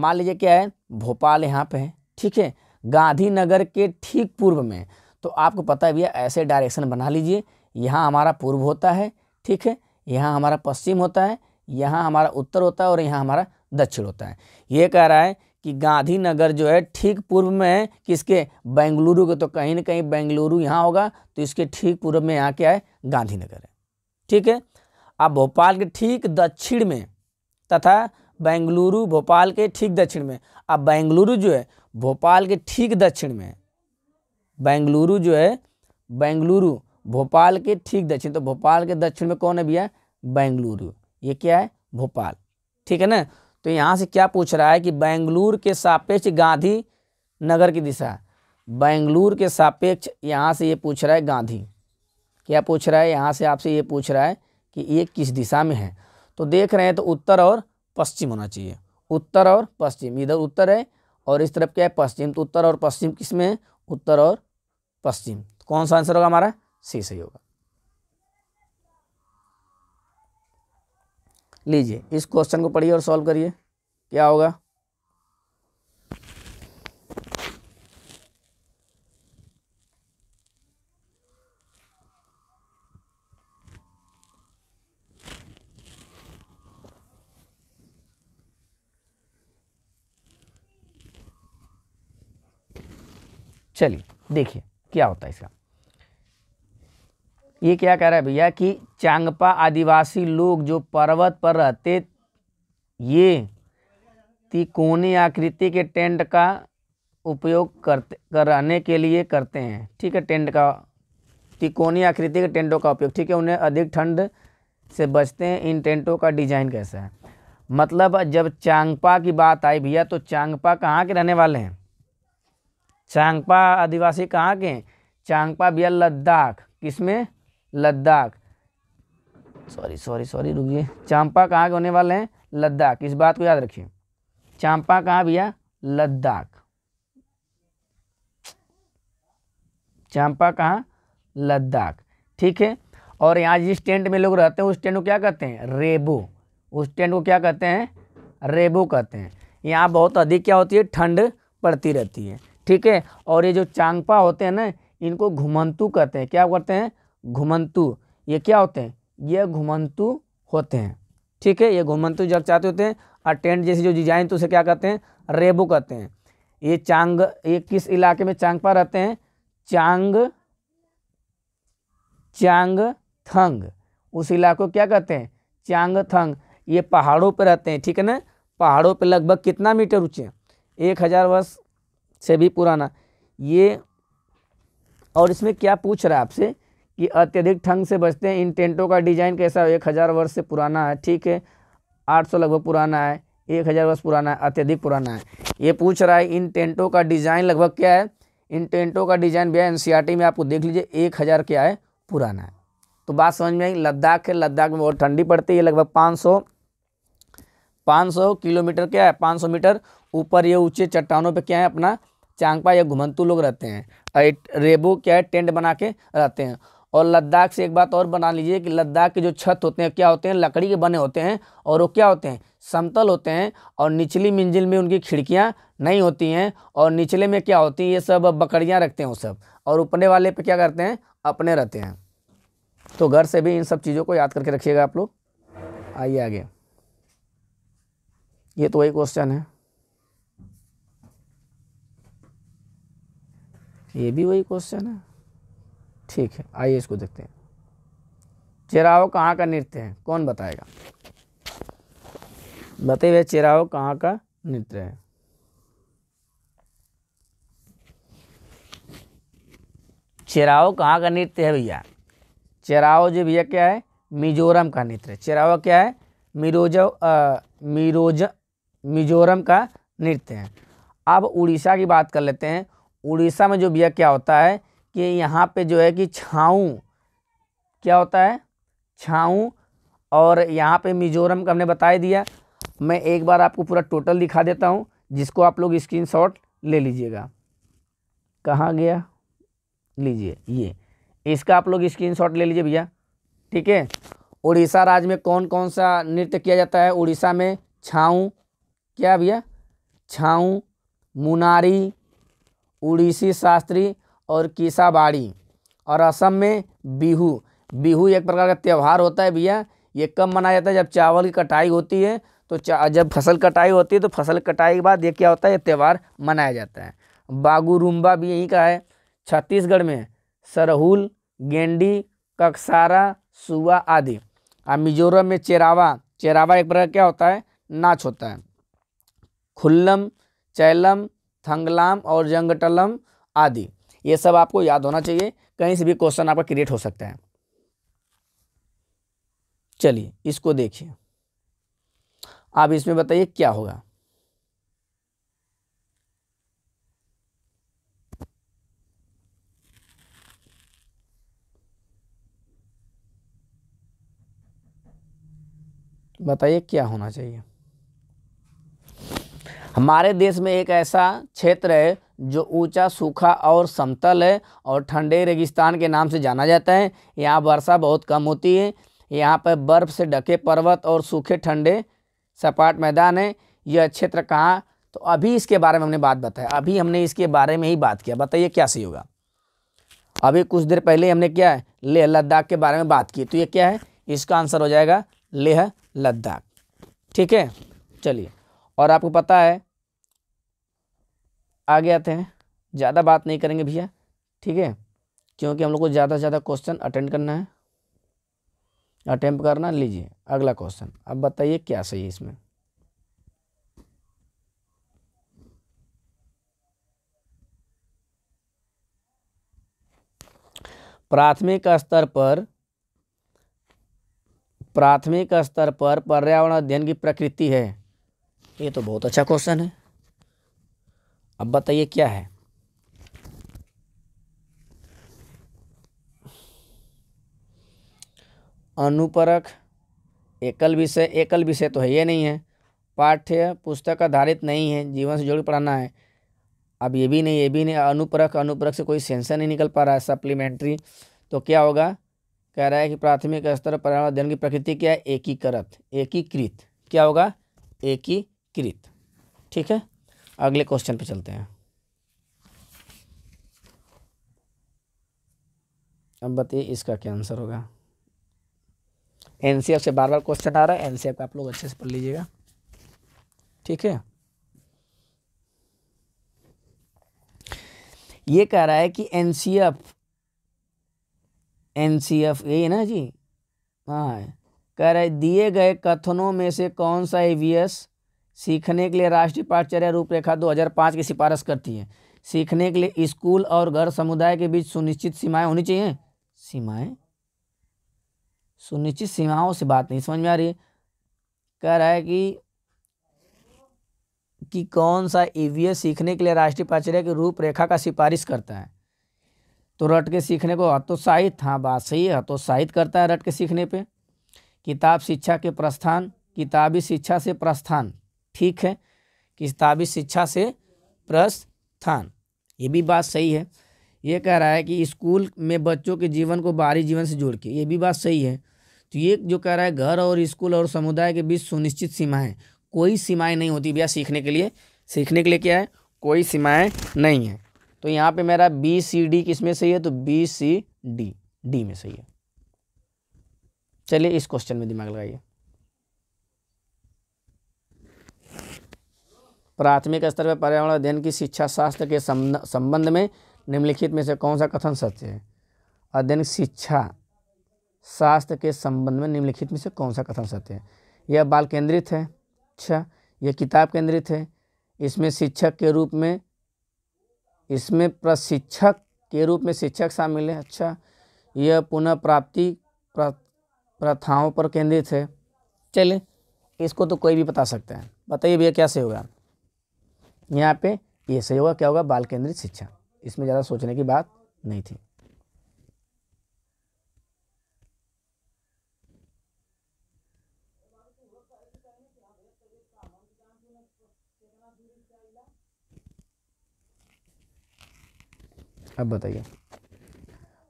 मान लीजिए क्या है भोपाल यहाँ पे है ठीक है गांधीनगर के ठीक पूर्व में तो आपको पता है भैया ऐसे डायरेक्शन बना लीजिए यहाँ हमारा पूर्व होता है ठीक है यहाँ हमारा पश्चिम होता है यहाँ हमारा उत्तर होता है और यहाँ हमारा दक्षिण होता है ये कह रहा है कि गांधीनगर जो है ठीक पूर्व में है किसके बेंगलुरु के तो कहीं ना कहीं बेंगलुरु यहाँ होगा तो इसके ठीक पूर्व में यहाँ क्या है गांधीनगर है ठीक है अब भोपाल के ठीक दक्षिण में तथा बेंगलुरु भोपाल के ठीक दक्षिण में अब बेंगलुरु जो है भोपाल के ठीक दक्षिण में बेंगलुरु जो है बेंगलुरु भोपाल के ठीक दक्षिण तो भोपाल के दक्षिण में कौन है भैया बेंगलुरु ये क्या है भोपाल ठीक है ना तो यहाँ से क्या पूछ रहा है कि बेंगलुरु के सापेक्ष गांधी नगर की दिशा बेंगलुरु के सापेक्ष यहाँ से ये पूछ रहा है गांधी क्या पूछ रहा है यहाँ से आपसे ये पूछ रहा है कि ये किस दिशा में है तो देख रहे हैं तो उत्तर और पश्चिम होना चाहिए उत्तर और पश्चिम इधर उत्तर है और इस तरफ क्या है पश्चिम तो उत्तर और पश्चिम किस में है उत्तर और पश्चिम कौन सा आंसर होगा हमारा सही होगा लीजिए इस क्वेश्चन को पढ़िए और सॉल्व करिए क्या होगा चलिए देखिए क्या होता है इसका ये क्या कह रहा है भैया कि चांगपा आदिवासी लोग जो पर्वत पर रहते ये तिकोनी आकृति के टेंट का उपयोग करते कराने रहने के लिए करते हैं ठीक है टेंट का तिकोनी आकृति के टेंटों का उपयोग ठीक है उन्हें अधिक ठंड से बचते हैं इन टेंटों का डिजाइन कैसा है मतलब जब चांगपा की बात आई भैया तो चांगपा कहाँ के रहने वाले हैं चांगपा आदिवासी कहाँ के हैं चांगपा भैया लद्दाख किसमें लद्दाख सॉरी सॉरी सॉरी रुकिए चांपा कहाँ के होने वाले हैं लद्दाख इस बात को याद रखिए चांपा कहाँ भैया लद्दाख चांपा कहाँ लद्दाख ठीक है और यहाँ जिस टेंट में लोग रहते हैं उस टेंट को क्या कहते हैं रेबो उस टेंट को क्या कहते हैं रेबो कहते हैं यहाँ बहुत अधिक क्या होती है ठंड पड़ती रहती है ठीक है और ये जो चांगपा होते हैं ना इनको घुमंतु कहते हैं क्या करते हैं घुमंतु ये क्या होते हैं ये घुमंतु होते हैं ठीक है ये घुमंतु जब चाहते होते हैं और टेंट जैसे जो डिजाइन तो उसे क्या कहते हैं रेबो कहते हैं ये चांग ये किस इलाके में चांगपा रहते हैं चांग चांग थंग उस इलाके को क्या कहते हैं चांग थंग ये पहाड़ों पर रहते हैं ठीक है ना पहाड़ों पर लगभग कितना मीटर ऊँचे एक हज़ार वर्ष से भी पुराना ये और इसमें क्या पूछ रहा है आपसे कि अत्यधिक ठंग से बचते हैं इन टेंटों का डिज़ाइन कैसा है एक हज़ार वर्ष से पुराना है ठीक है आठ सौ लगभग पुराना है एक हज़ार वर्ष पुराना है अत्यधिक पुराना है ये पूछ रहा है इन टेंटों का डिज़ाइन लगभग क्या है इन टेंटों का डिज़ाइन भैया एन में आपको देख लीजिए एक हज़ार क्या है पुराना है तो बात समझ में आई लद्दाख है लद्दाख में बहुत ठंडी पड़ती है लगभग पाँच सौ पाँच सौ किलोमीटर क्या है पाँच सौ मीटर ऊपर ये ऊँचे चट्टानों पर क्या है अपना चांगपा या घुमंतू लोग रहते हैं रेबो क्या है टेंट बना के रहते हैं और लद्दाख से एक बात और बना लीजिए कि लद्दाख के जो छत होते हैं क्या होते हैं लकड़ी के बने होते हैं और वो क्या होते हैं समतल होते हैं और निचली मंजिल में उनकी खिड़कियाँ नहीं होती हैं और निचले में क्या होती हैं ये सब बकरियाँ रखते हैं वो सब और उपने वाले पे क्या करते हैं अपने रहते हैं तो घर से भी इन सब चीज़ों को याद करके रखिएगा आप लोग आइए आगे ये तो वही क्वेश्चन है ये भी वही क्वेश्चन है ठीक है आइए इसको देखते हैं चेराव कहाँ का नृत्य है कौन बताएगा बताइए भाई चेराव कहाँ का नृत्य है चेराव कहाँ का नृत्य है भैया चेराव जो भैया क्या है मिजोरम का नृत्य है चेराव क्या है मिरोजो मिरोज मिजोरम का नृत्य है अब उड़ीसा की बात कर लेते हैं उड़ीसा में जो भैया क्या होता है कि यहाँ पे जो है कि छाऊँ क्या होता है छाऊँ और यहाँ पे मिजोरम का हमने बता दिया मैं एक बार आपको पूरा टोटल दिखा देता हूँ जिसको आप लोग स्क्रीन ले लीजिएगा कहाँ गया लीजिए ये इसका आप लोग स्क्रीनशॉट ले लीजिए भैया ठीक है उड़ीसा राज्य में कौन कौन सा नृत्य किया जाता है उड़ीसा में छाऊँ क्या भैया छाऊँ मुनारी उड़ीसी शास्त्री और कीसाबाड़ी और असम में बिहू बिहू एक प्रकार का त्यौहार होता है भैया ये कब मनाया जाता है जब चावल की कटाई होती है तो जब फसल कटाई होती है तो फसल कटाई के बाद ये क्या होता है ये त्यौहार मनाया जाता है बागुरुम्बा भी यहीं का है छत्तीसगढ़ में सरहुल गेंडी ककसारा सुवा आदि और मिजोरम में चेरावा चेरावा एक प्रकार क्या होता है नाच होता है खुल्लम चैलम थंगलाम और जंगटलम आदि ये सब आपको याद होना चाहिए कहीं से भी क्वेश्चन आपका क्रिएट हो सकता है चलिए इसको देखिए आप इसमें बताइए क्या होगा बताइए क्या होना चाहिए हमारे देश में एक ऐसा क्षेत्र है जो ऊंचा सूखा और समतल है और ठंडे रेगिस्तान के नाम से जाना जाता है यहाँ वर्षा बहुत कम होती है यहाँ पर बर्फ़ से ढके पर्वत और सूखे ठंडे सपाट मैदान है यह क्षेत्र कहाँ तो अभी इसके बारे में हमने बात बताया अभी हमने इसके बारे में ही बात किया बताइए क्या सही होगा अभी कुछ देर पहले हमने क्या है लेह लद्दाख के बारे में बात की तो ये क्या है इसका आंसर हो जाएगा लेह लद्दाख ठीक है चलिए और आपको पता है आ गया थे ज़्यादा बात नहीं करेंगे भैया ठीक है क्योंकि हम लोग को ज़्यादा से ज़्यादा क्वेश्चन अटेंड करना है अटेम्प करना लीजिए अगला क्वेश्चन अब बताइए क्या सही है इसमें प्राथमिक स्तर पर प्राथमिक स्तर पर पर्यावरण अध्ययन की प्रकृति है ये तो बहुत अच्छा क्वेश्चन है अब बताइए क्या है अनुपरक एकल विषय एकल विषय तो है ये नहीं है पाठ्य पुस्तक आधारित नहीं है जीवन से जुड़ पढ़ाना है अब ये भी नहीं ये भी नहीं अनुपरक अनुपरक से कोई सेंसर नहीं निकल पा रहा है सप्लीमेंट्री तो क्या होगा कह रहा है कि प्राथमिक स्तर पर अध्ययन की प्रकृति क्या है एकीकृत एकीकृत क्या होगा एकीकृत ठीक है अगले क्वेश्चन पे चलते हैं अब बताइए इसका क्या आंसर होगा एन से बार बार क्वेश्चन आ रहा है एनसीएफ का आप लोग अच्छे से पढ़ लीजिएगा ठीक है ये कह रहा है कि N C F N C F यही है ना जी हाँ कह रहा है दिए गए कथनों में से कौन सा एवीएस सीखने के लिए राष्ट्रीय पाठचर्या रूपरेखा 2005 की सिफारिश करती है सीखने के लिए स्कूल और घर समुदाय के बीच सुनिश्चित सीमाएं होनी चाहिए सीमाएं सुनिश्चित सीमाओं से बात नहीं समझ में आ रही कह रहा है कि कि कौन सा ई e सीखने के लिए राष्ट्रीय पाठ्यचर्या की रूपरेखा का सिफारिश करता है तो रट के सीखने को हतोत्साहित हाँ बात सही है हतोत्साहित करता है रट के सीखने पे किताब शिक्षा के प्रस्थान किताबी शिक्षा से प्रस्थान ठीक है किताबी शिक्षा से प्रस्थान ये भी बात सही है ये कह रहा है कि स्कूल में बच्चों के जीवन को बाहरी जीवन से जोड़ के ये भी बात सही है तो ये जो कह रहा है घर और स्कूल और समुदाय के बीच सुनिश्चित सीमाएं कोई सीमाएं नहीं होती भैया सीखने के लिए सीखने के लिए क्या है कोई सीमाएं नहीं है तो यहाँ पे मेरा बी सी डी किस में सही है तो बी सी डी डी में सही है चलिए इस क्वेश्चन में दिमाग लगाइए प्राथमिक स्तर पर पर्यावरण अध्ययन की शिक्षा शास्त्र के संबंध में निम्नलिखित में से कौन सा कथन सत्य है अध्ययन शिक्षा शास्त्र के संबंध में निम्नलिखित में से कौन सा कथन सत्य है यह बाल केंद्रित है अच्छा यह किताब केंद्रित है इसमें शिक्षक के रूप में इसमें प्रशिक्षक के रूप में शिक्षक शामिल है अच्छा यह पुनः प्राप्ति प्रथाओं पर केंद्रित है चलिए इसको तो कोई भी बता सकते हैं बताइए भैया कैसे होगा यहाँ पे ये सही होगा क्या होगा बाल केंद्रित शिक्षा इसमें ज़्यादा सोचने की बात नहीं थी अब बताइए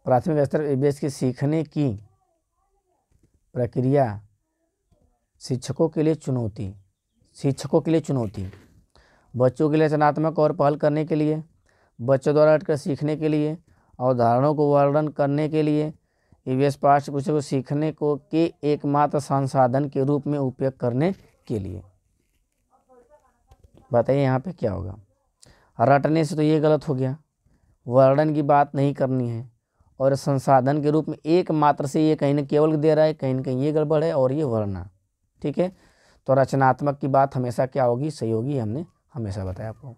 प्राथमिक स्तर एस के सीखने की प्रक्रिया शिक्षकों के लिए चुनौती शिक्षकों के लिए चुनौती बच्चों के लिए रचनात्मक और पहल करने के लिए बच्चों द्वारा हटकर सीखने के लिए अवधारणों को वर्णन करने के लिए ईवीएस पाठ्यपुस्तक को सीखने को के एकमात्र संसाधन के रूप में उपयोग करने के लिए बताइए यहाँ पे क्या होगा रटने से तो ये गलत हो गया वर्णन की बात नहीं करनी है और संसाधन के रूप में एकमात्र से ये कहीं ना केवल दे रहा है कहीं ना कहीं ये गड़बड़ है और ये वर्णा ठीक है तो रचनात्मक की बात हमेशा क्या होगी सही होगी हमने हमेशा बताया आपको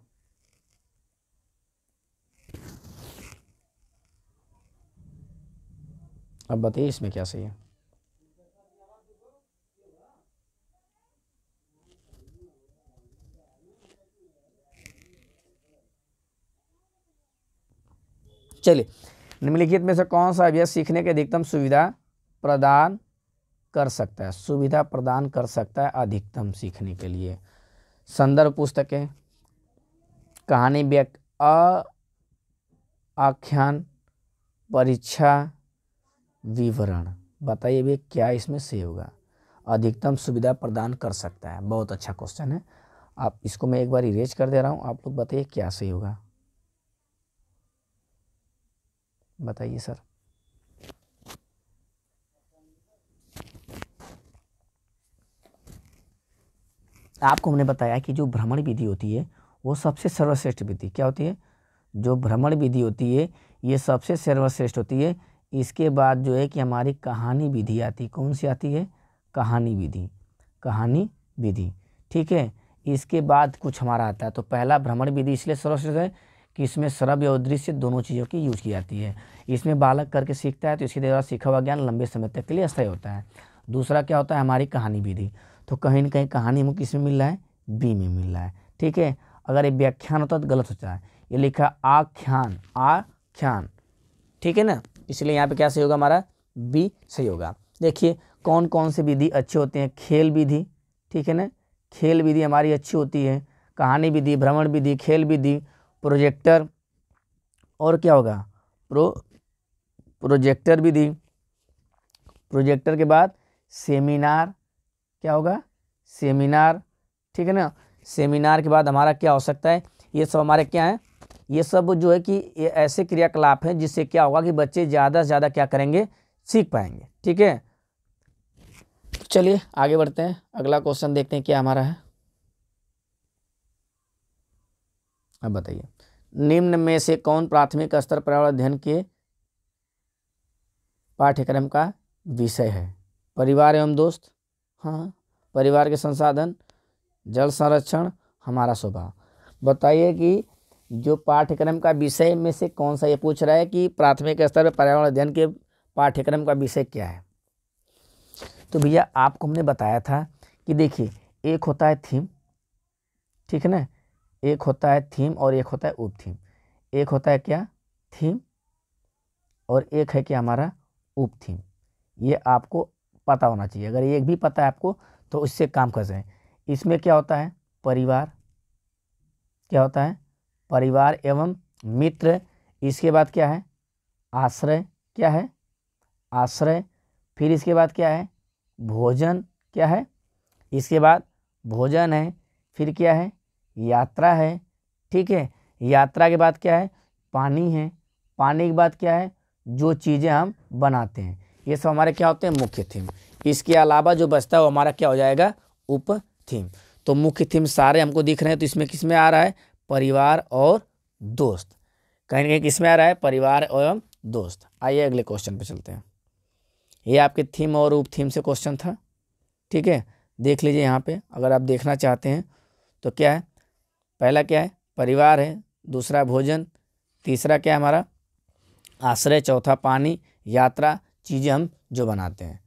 अब बताइए इसमें क्या सही है चलिए निम्नलिखित में से कौन सा अभ्यास सीखने के अधिकतम सुविधा प्रदान कर सकता है सुविधा प्रदान कर सकता है अधिकतम सीखने के लिए संदर्भ पुस्तकें कहानी व्यक्त आख्यान परीक्षा विवरण बताइए भी क्या इसमें से होगा अधिकतम सुविधा प्रदान कर सकता है बहुत अच्छा क्वेश्चन है आप इसको मैं एक बार इरेज कर दे रहा हूँ आप लोग बताइए क्या सही होगा बताइए सर आपको हमने बताया कि जो भ्रमण विधि होती है वो सबसे सर्वश्रेष्ठ विधि क्या होती है जो भ्रमण विधि होती है ये सबसे सर्वश्रेष्ठ होती है इसके बाद जो है कि हमारी कहानी विधि आती है कौन सी आती है कहानी विधि कहानी विधि ठीक है इसके बाद कुछ हमारा आता है तो पहला भ्रमण विधि इसलिए सर्वश्रेष्ठ है कि इसमें सर्व और दृश्य दोनों चीज़ों की यूज की जाती है इसमें बालक करके सीखता है तो इसके द्वारा सीखा हुआ ज्ञान लंबे समय तक के लिए स्थायी होता है दूसरा क्या होता है हमारी कहानी विधि तो कहीं ना कहीं कहानी हमको किस में मिल रहा है बी में मिल रहा है ठीक है अगर ये व्याख्यान होता तो गलत होता है ये लिखा आख्यान आख्यान ठीक है ना इसलिए यहाँ पे क्या सही होगा हमारा बी सही होगा देखिए कौन कौन से विधि अच्छे होते हैं खेल विधि ठीक है ना खेल विधि हमारी अच्छी होती है कहानी विधि भ्रमण विधि खेल विधि प्रोजेक्टर और क्या होगा प्रो प्रोजेक्टर विधि प्रोजेक्टर के बाद सेमिनार क्या होगा सेमिनार ठीक है ना सेमिनार के बाद हमारा क्या हो सकता है ये सब हमारे क्या हैं ये सब जो है कि ये ऐसे क्रियाकलाप हैं जिससे क्या होगा कि बच्चे ज़्यादा से ज़्यादा क्या करेंगे सीख पाएंगे ठीक है तो चलिए आगे बढ़ते हैं अगला क्वेश्चन देखते हैं क्या हमारा है अब बताइए निम्न में से कौन प्राथमिक स्तर पर्यावरण अध्ययन के पाठ्यक्रम का विषय है परिवार एवं दोस्त हाँ परिवार के संसाधन जल संरक्षण हमारा स्वभाव बताइए कि जो पाठ्यक्रम का विषय में से कौन सा ये पूछ रहा है कि प्राथमिक स्तर पर पर्यावरण अध्ययन के पाठ्यक्रम का विषय क्या है तो भैया आपको हमने बताया था कि देखिए एक होता है थीम ठीक है ना एक होता है थीम और एक होता है उप थीम एक होता है क्या थीम और एक है क्या हमारा उप थीम ये आपको पता होना चाहिए अगर एक भी पता है आपको तो उससे काम कर सकें इसमें क्या होता है परिवार क्या होता है परिवार एवं मित्र इसके बाद क्या है आश्रय क्या है आश्रय फिर इसके बाद क्या है भोजन क्या है इसके बाद भोजन है फिर क्या है यात्रा है ठीक है यात्रा के बाद क्या है पानी है पानी के बाद क्या है जो चीज़ें हम बनाते हैं ये सब हमारे क्या होते हैं मुख्य थीम इसके अलावा जो बचता है वो हमारा क्या हो जाएगा उप थीम तो मुख्य थीम सारे हमको दिख रहे हैं तो इसमें किस में आ रहा है परिवार और दोस्त कहीं ना कहीं किस में आ रहा है परिवार एवं दोस्त आइए अगले क्वेश्चन पे चलते हैं ये आपके थीम और उप थीम से क्वेश्चन था ठीक है देख लीजिए यहाँ पे अगर आप देखना चाहते हैं तो क्या है पहला क्या है परिवार है दूसरा भोजन तीसरा क्या है हमारा आश्रय चौथा पानी यात्रा चीज़ें हम जो बनाते हैं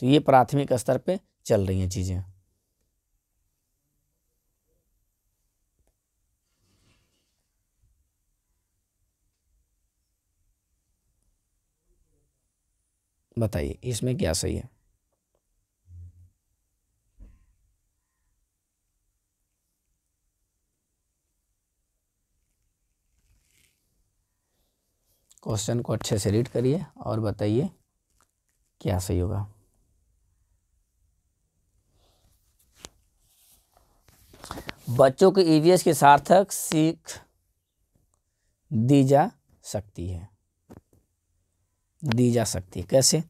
तो ये प्राथमिक स्तर पे चल रही हैं चीज़ें बताइए इसमें क्या सही है क्वेश्चन को अच्छे से रीड करिए और बताइए क्या सही होगा बच्चों को ईवीएस e के सार्थक सीख दी जा सकती है दी जा सकती है कैसे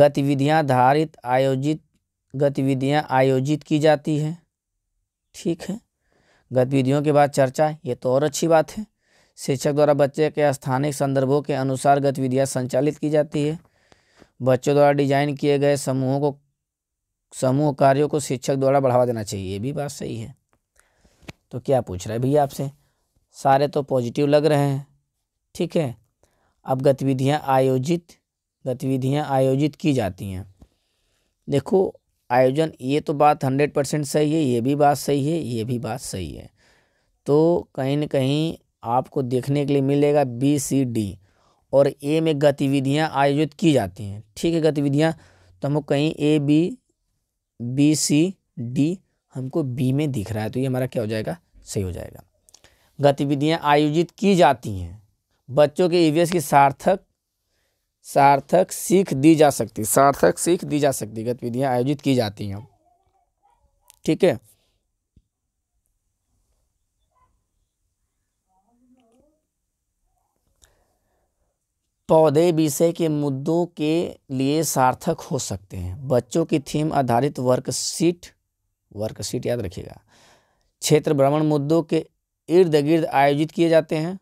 गतिविधियां धारित आयोजित गतिविधियां आयोजित की जाती है ठीक है गतिविधियों के बाद चर्चा ये तो और अच्छी बात है शिक्षक द्वारा बच्चे के स्थानिक संदर्भों के अनुसार गतिविधियां संचालित की जाती है बच्चों द्वारा डिजाइन किए गए समूहों को समूह कार्यों को शिक्षक द्वारा बढ़ावा देना चाहिए ये भी बात सही है तो क्या पूछ रहा है भैया आपसे सारे तो पॉजिटिव लग रहे हैं ठीक है अब गतिविधियां आयोजित गतिविधियां आयोजित की जाती हैं देखो आयोजन ये तो बात हंड्रेड परसेंट सही है ये भी बात सही है ये भी बात सही है तो कहीं ना कहीं आपको देखने के लिए मिलेगा बी सी डी और ए में गतिविधियां आयोजित की जाती हैं ठीक है गतिविधियां तो हमको कहीं A B B C D हमको बी में दिख रहा है तो ये हमारा क्या हो जाएगा सही हो जाएगा गतिविधियां आयोजित की जाती हैं बच्चों के ईवीएस e की सार्थक सार्थक सीख दी जा सकती सार्थक सीख दी जा सकती गतिविधियाँ आयोजित की जाती हैं ठीक है पौधे विषय के मुद्दों के लिए सार्थक हो सकते हैं बच्चों की थीम आधारित वर्कशीट वर्कशीट याद रखिएगा क्षेत्र भ्रमण मुद्दों के इर्द गिर्द आयोजित किए जाते हैं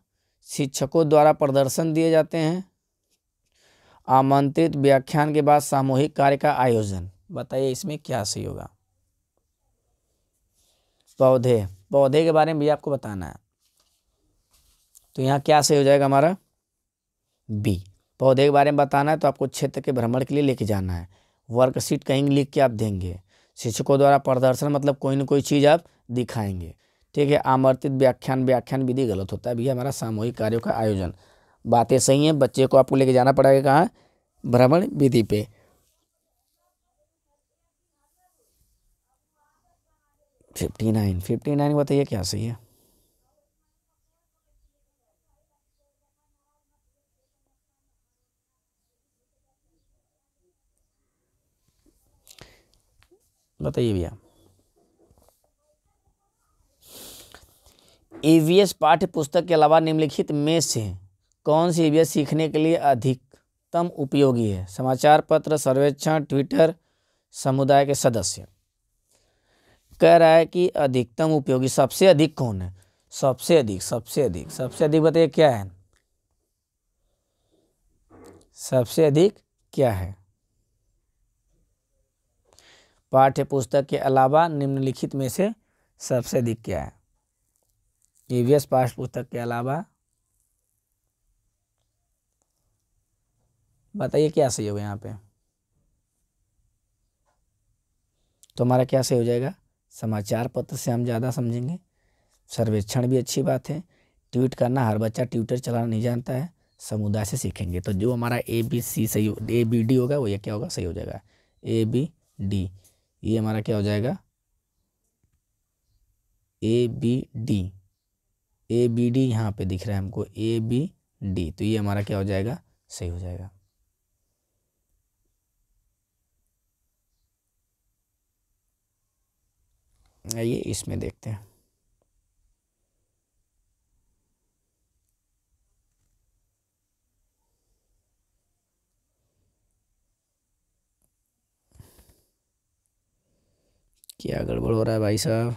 शिक्षकों द्वारा प्रदर्शन दिए जाते हैं आमंत्रित व्याख्यान के बाद सामूहिक कार्य का आयोजन बताइए इसमें क्या सही होगा पौधे पौधे के बारे में भी आपको बताना है तो यहाँ क्या सही हो जाएगा हमारा बी पौधे के बारे में बताना है तो आपको क्षेत्र के भ्रमण के लिए लेके जाना है वर्कशीट कहीं लिख के आप देंगे शिक्षकों द्वारा प्रदर्शन मतलब कोई ना कोई चीज़ आप दिखाएंगे ठीक है आमर्तित व्याख्यान व्याख्यान विधि गलत होता है भैया हमारा सामूहिक कार्यों का आयोजन बातें सही हैं बच्चे को आपको लेके जाना पड़ेगा कहाँ भ्रमण विधि पे फिफ्टी नाइन फिफ्टी नाइन बताइए क्या सही है बताइए भैया एवीएस पाठ्य पुस्तक के अलावा निम्नलिखित में से कौन सी एवीएस सीखने के लिए अधिकतम उपयोगी है समाचार पत्र सर्वेक्षण ट्विटर समुदाय के सदस्य कह रहा है कि अधिकतम उपयोगी सबसे अधिक कौन है सबसे अधिक सबसे अधिक सबसे अधिक बताइए क्या है सबसे अधिक क्या है पाठ्य पुस्तक के अलावा निम्नलिखित में से सबसे अधिक क्या है ईवीएस पाठ्य पुस्तक के अलावा बताइए क्या सही होगा यहाँ पे तो हमारा क्या सही हो जाएगा समाचार पत्र से हम ज़्यादा समझेंगे सर्वेक्षण भी अच्छी बात है ट्वीट करना हर बच्चा ट्विटर चलाना नहीं जानता है समुदाय से सीखेंगे तो जो हमारा ए बी सी सही ए बी डी होगा वो ये क्या होगा सही हो जाएगा ए बी डी ये हमारा क्या हो जाएगा A B D A B D यहाँ पे दिख रहा है हमको ए बी डी तो ये हमारा क्या हो जाएगा सही हो जाएगा आइए इसमें देखते हैं क्या गड़बड़ हो रहा है भाई साहब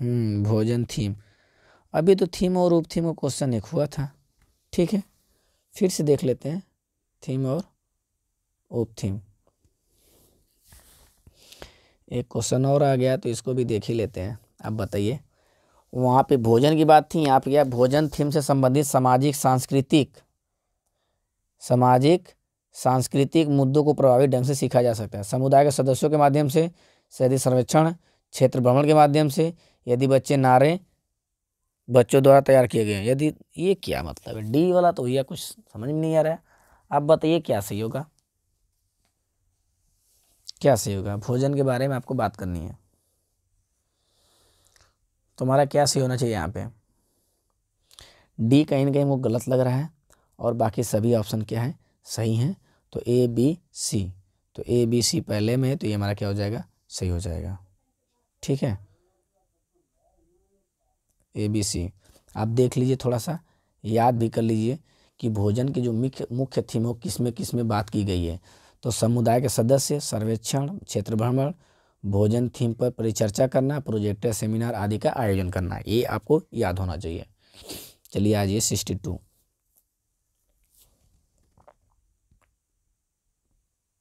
हम्म, भोजन थीम अभी तो थीम और उप थीम का क्वेश्चन एक हुआ था ठीक है फिर से देख लेते हैं थीम और उप थीम एक क्वेश्चन और आ गया तो इसको भी देख ही लेते हैं अब बताइए वहाँ पे भोजन की बात थी यहाँ पे क्या भोजन थीम से संबंधित सामाजिक सांस्कृतिक सामाजिक सांस्कृतिक मुद्दों को प्रभावी ढंग से सीखा जा सकता है समुदाय के सदस्यों के माध्यम से शहरी सर्वेक्षण क्षेत्र भ्रमण के माध्यम से यदि बच्चे नारे बच्चों द्वारा तैयार किए गए यदि ये क्या मतलब है डी वाला तो यह कुछ समझ में नहीं आ रहा है आप बताइए क्या सही होगा क्या सही होगा भोजन के बारे में आपको बात करनी है तुम्हारा क्या सही होना चाहिए यहाँ पे डी कहीं ना कहीं वो गलत लग रहा है और बाकी सभी ऑप्शन क्या है सही हैं तो ए बी सी तो ए बी सी पहले में है तो ये हमारा क्या हो जाएगा सही हो जाएगा ठीक है ए बी सी आप देख लीजिए थोड़ा सा याद भी कर लीजिए कि भोजन की जो मुख्य मुख्य थीम हो किस में किस में बात की गई है तो समुदाय के सदस्य सर्वेक्षण क्षेत्र भ्रमण भोजन थीम पर परिचर्चा करना प्रोजेक्टर सेमिनार आदि का आयोजन करना ये आपको याद होना चाहिए चलिए आज ये सिक्सटी टू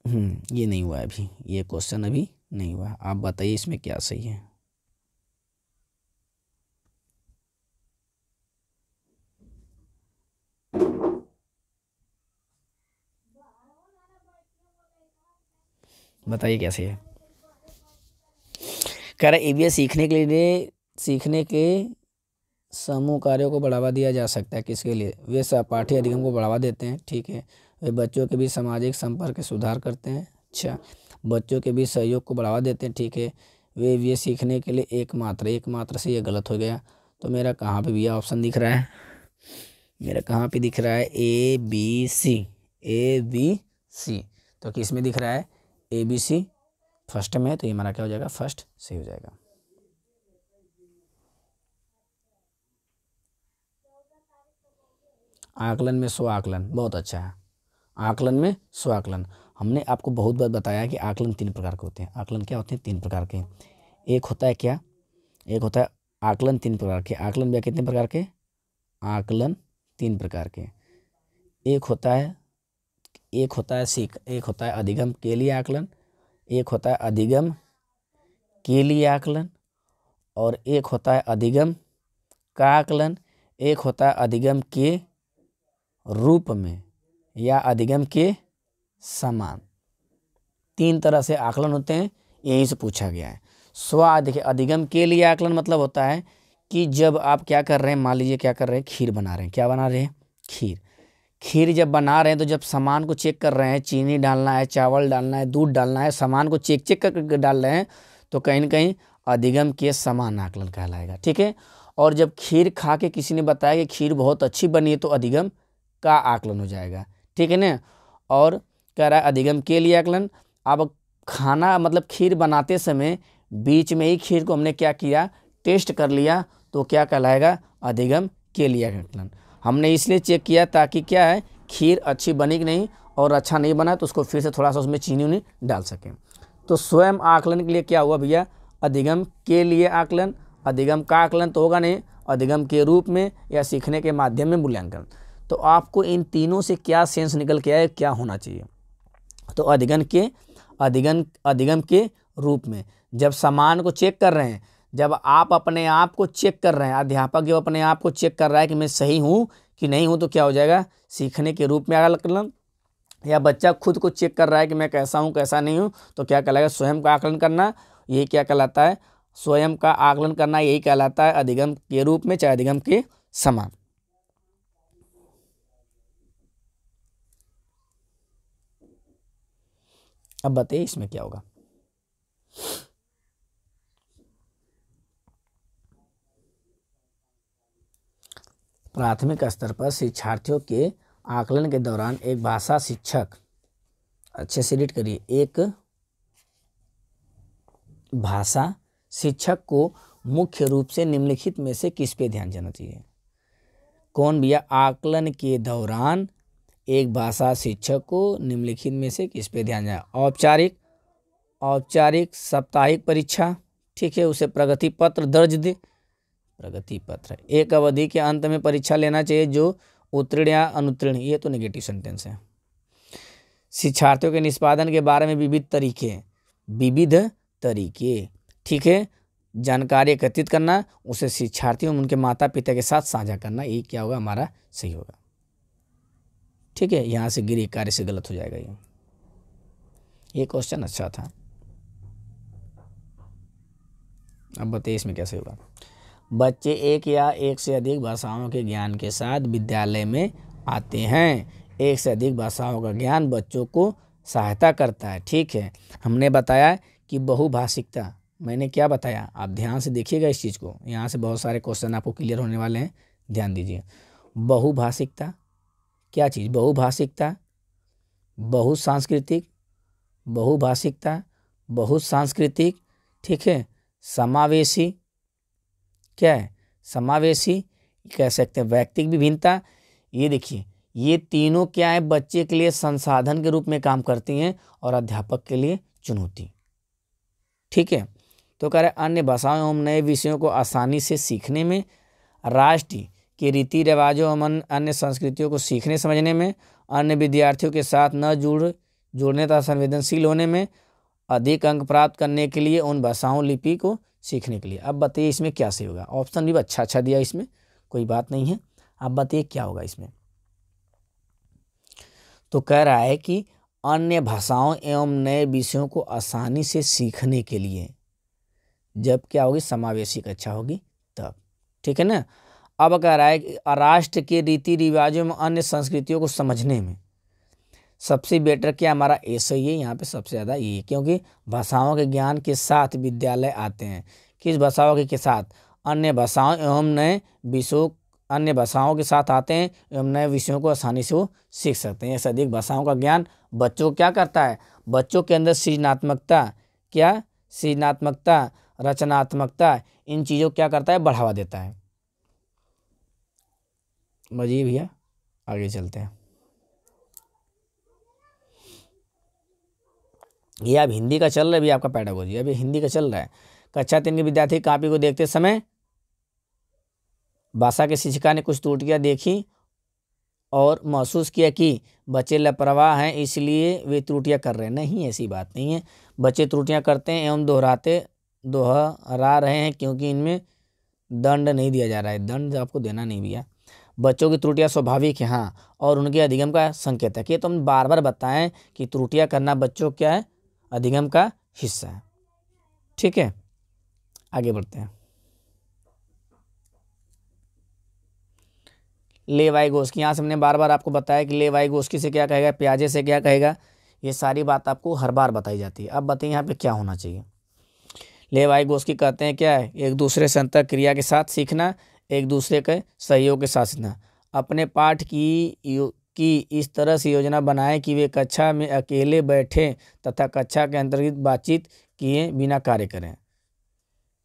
हम्म, ये नहीं हुआ अभी ये क्वेश्चन अभी नहीं हुआ आप बताइए इसमें क्या सही है बताइए कैसे है कह रहे ए सीखने के लिए सीखने के समूह कार्यों को बढ़ावा दिया जा सकता है किसके लिए वे सहपाठी अधिगम को बढ़ावा देते हैं ठीक है वे बच्चों के बीच सामाजिक संपर्क सुधार करते हैं अच्छा बच्चों के बीच सहयोग को बढ़ावा देते हैं ठीक है वे ये सीखने के लिए एकमात्र एकमात्र से ये गलत हो गया तो मेरा कहाँ पे भी ऑप्शन दिख रहा है मेरा कहाँ पे दिख रहा है A B C A B C तो किस में दिख रहा है ए बी सी फर्स्ट में तो ये हमारा क्या हो जाएगा फर्स्ट सही हो जाएगा आकलन में स्व आकलन बहुत अच्छा है आकलन में स्व आकलन हमने आपको बहुत बार बताया कि आकलन तीन प्रकार के होते हैं आकलन क्या होते हैं तीन प्रकार के एक होता है क्या एक होता है आकलन तीन प्रकार के आकलन भी कितने प्रकार के आकलन तीन प्रकार के एक होता है एक होता है सीख एक होता है अधिगम के लिए आकलन एक होता है अधिगम के लिए आकलन और एक होता है अधिगम का आकलन एक होता है अधिगम के रूप में या अधिगम के समान तीन तरह से आकलन होते हैं यहीं से पूछा गया है स्वाद अधिगम के लिए आकलन मतलब होता है कि जब आप क्या कर रहे हैं मान लीजिए क्या कर रहे हैं खीर बना रहे हैं क्या बना रहे हैं खीर खीर जब बना रहे हैं तो जब सामान को चेक कर रहे हैं चीनी डालना है चावल डालना है दूध डालना है सामान को चेक चेक कर डाल रहे हैं तो कहीं ना कहीं अधिगम के समान आकलन कहलाएगा ठीक है और जब खीर खा के किसी ने बताया कि खीर बहुत अच्छी बनी है तो अधिगम का आकलन हो जाएगा ठीक है ना और कह रहा है अधिगम के लिए आकलन अब खाना मतलब खीर बनाते समय बीच में ही खीर को हमने क्या किया टेस्ट कर लिया तो क्या कहलाएगा अधिगम के लिए आकलन हमने इसलिए चेक किया ताकि क्या है खीर अच्छी बनी कि नहीं और अच्छा नहीं बना तो उसको फिर से थोड़ा सा उसमें चीनी उनी डाल सकें तो स्वयं आकलन के लिए क्या हुआ भैया अधिगम के लिए आकलन अधिगम का आकलन तो होगा नहीं अधिगम के रूप में या सीखने के माध्यम में मूल्यांकन तो आपको इन तीनों से क्या सेंस निकल के आए क्या होना चाहिए तो अधिगन के अधिगन अधिगम के रूप में जब सामान को चेक कर रहे हैं जब आप अपने आप को चेक कर रहे हैं अध्यापक जब अपने आप को चेक कर रहा है कि मैं सही हूँ कि नहीं हूँ तो क्या हो जाएगा सीखने के रूप में आकलन या बच्चा खुद को चेक कर रहा है कि मैं कैसा हूँ कैसा नहीं हूँ तो क्या कहलाएगा स्वयं का आकलन करना यही क्या कहलाता है स्वयं का आकलन करना यही कहलाता है अधिगम के रूप में चाहे अधिगम के समान अब बताइए इसमें क्या होगा प्राथमिक स्तर पर शिक्षार्थियों के आकलन के दौरान एक भाषा शिक्षक अच्छे से रीड करिए एक भाषा शिक्षक को मुख्य रूप से निम्नलिखित में से किस पे ध्यान देना चाहिए कौन भैया आकलन के दौरान एक भाषा शिक्षक को निम्नलिखित में से किस पे ध्यान जाए औपचारिक औपचारिक साप्ताहिक परीक्षा ठीक है उसे प्रगति पत्र दर्ज दे प्रगति पत्र एक अवधि के अंत में परीक्षा लेना चाहिए जो उत्तीर्ण या अनुत्तीर्ण ये तो नेगेटिव सेंटेंस है शिक्षार्थियों के निष्पादन के बारे में विविध तरीके विविध तरीके ठीक है जानकारी एकत्रित करना उसे शिक्षार्थियों उनके माता पिता के साथ साझा करना ये क्या होगा हमारा सही होगा ठीक है यहाँ से गिरी कार्य से गलत हो जाएगा ये ये क्वेश्चन अच्छा था अब बताइए इसमें कैसे होगा बच्चे एक या एक से अधिक भाषाओं के ज्ञान के साथ विद्यालय में आते हैं एक से अधिक भाषाओं का ज्ञान बच्चों को सहायता करता है ठीक है हमने बताया कि बहुभाषिकता मैंने क्या बताया आप ध्यान से देखिएगा इस चीज़ को यहाँ से बहुत सारे क्वेश्चन आपको क्लियर होने वाले हैं ध्यान दीजिए बहुभाषिकता क्या चीज़ बहुभाषिकता बहु सांस्कृतिक बहुभाषिकता बहु सांस्कृतिक ठीक है समावेशी क्या है समावेशी कह सकते हैं व्यक्तिक विभिन्नता ये देखिए ये तीनों क्या है बच्चे के लिए संसाधन के रूप में काम करती हैं और अध्यापक के लिए चुनौती ठीक है तो कह रहे अन्य भाषाओं एवं नए विषयों को आसानी से सीखने में राष्ट्रीय कि रीति रिवाजों एवं अन्य संस्कृतियों को सीखने समझने में अन्य विद्यार्थियों के साथ न जुड़ जुड़ने तथा संवेदनशील होने में अधिक अंक प्राप्त करने के लिए उन भाषाओं लिपि को सीखने के लिए अब बताइए इसमें क्या सही होगा ऑप्शन भी अच्छा अच्छा दिया इसमें कोई बात नहीं है अब बताइए क्या होगा इसमें तो कह रहा है कि अन्य भाषाओं एवं नए विषयों को आसानी से सीखने के लिए जब क्या होगी समावेशी कक्षा होगी तब ठीक है ना अब कह रहा है कि राष्ट्र के रीति रिवाजों में अन्य संस्कृतियों को समझने में सबसे बेटर क्या हमारा ऐसा ही है यहाँ पे सबसे ज़्यादा ये क्योंकि भाषाओं के ज्ञान के साथ विद्यालय आते हैं किस भाषाओं के, के साथ अन्य भाषाओं एवं नए विषयों अन्य भाषाओं के साथ आते हैं एवं नए विषयों को आसानी से वो सीख सकते हैं ऐसे अधिक भाषाओं का ज्ञान बच्चों क्या करता है बच्चों के अंदर सृजनात्मकता क्या सृजनात्मकता रचनात्मकता इन चीज़ों को क्या करता है बढ़ावा देता है मजी भैया आगे चलते हैं ये अब हिंदी का चल रहा है अभी आपका पैडागोजी अभी हिंदी का चल रहा है कक्षा तीन के विद्यार्थी कापी को देखते समय भाषा के शिक्षिका ने कुछ त्रुटियाँ देखी और महसूस किया कि बच्चे लापरवाह हैं इसलिए वे त्रुटियाँ कर रहे हैं नहीं ऐसी बात नहीं है बच्चे त्रुटियाँ करते हैं एवं दोहराते दोहरा रहे हैं क्योंकि इनमें दंड नहीं दिया जा रहा है दंड आपको देना नहीं भैया बच्चों की त्रुटियाँ स्वाभाविक हैं हाँ और उनके अधिगम का संकेत है कि तो हम बार बार बताएं कि त्रुटियाँ करना बच्चों क्या है अधिगम का हिस्सा है ठीक है आगे बढ़ते हैं लेवाई गोस्की यहाँ से हमने बार बार आपको बताया कि लेवाई गोस्की से क्या कहेगा प्याजे से क्या कहेगा ये सारी बात आपको हर बार बताई जाती है अब बताइए यहाँ पे क्या होना चाहिए लेवाई गोश्की कहते हैं क्या है एक दूसरे से अंतर क्रिया के साथ सीखना एक दूसरे के सहयोग के साथ सीखना अपने पाठ की की इस तरह से योजना बनाएं कि वे कक्षा में अकेले बैठें तथा कक्षा के अंतर्गत बातचीत किए बिना कार्य करें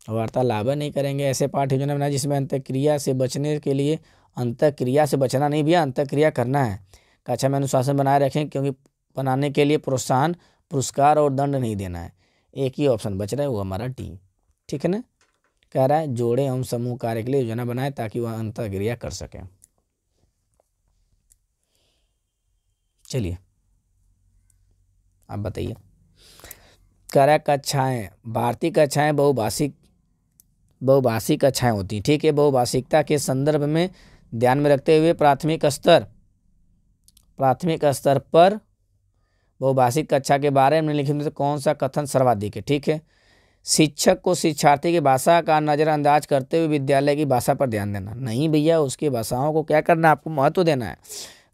वार्तालाप नहीं करेंगे ऐसे पाठ योजना बनाए जिसमें अंतक्रिया से बचने के लिए अंतक्रिया से बचना नहीं भैया अंतक्रिया करना है कक्षा में अनुशासन बनाए रखें क्योंकि बनाने के लिए प्रोत्साहन पुरस्कार और दंड नहीं देना है एक ही ऑप्शन बच रहा है वो हमारा डी ठीक है ना कह रहा है जोड़े हम समूह कार्य के लिए योजना बनाए ताकि वह अंत क्रिया कर सकें चलिए आप बताइए कह रहा है कक्षाएं भारतीय कक्षाएं बहुभाषिक बहुभाषिक कक्षाएं होती हैं ठीक है बहुभाषिकता के संदर्भ में ध्यान में रखते हुए प्राथमिक स्तर प्राथमिक स्तर पर बहुभाषिक कक्षा के बारे में लिखे में से कौन सा कथन सर्वाधिक है ठीक है शिक्षक को शिक्षार्थी की भाषा का नज़रअंदाज करते हुए विद्यालय की भाषा पर ध्यान देना नहीं भैया उसकी भाषाओं को क्या करना आपको महत्व देना है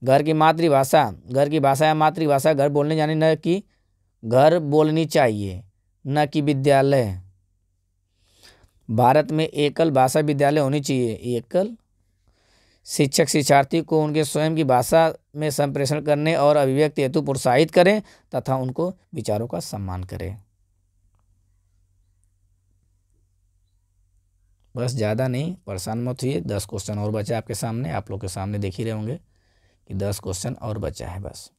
घर की मातृभाषा घर की भाषा या मातृभाषा घर बोलने जाने न कि घर बोलनी चाहिए न कि विद्यालय भारत में एकल भाषा विद्यालय होनी चाहिए एकल शिक्षक शिक्षार्थी को उनके स्वयं की भाषा में संप्रेषण करने और अभिव्यक्ति हेतु प्रोत्साहित करें तथा उनको विचारों का सम्मान करें बस ज़्यादा नहीं परेशान मत हुई दस क्वेश्चन और बचा आपके सामने आप लोग के सामने देख ही रहे होंगे कि दस क्वेश्चन और बचा है बस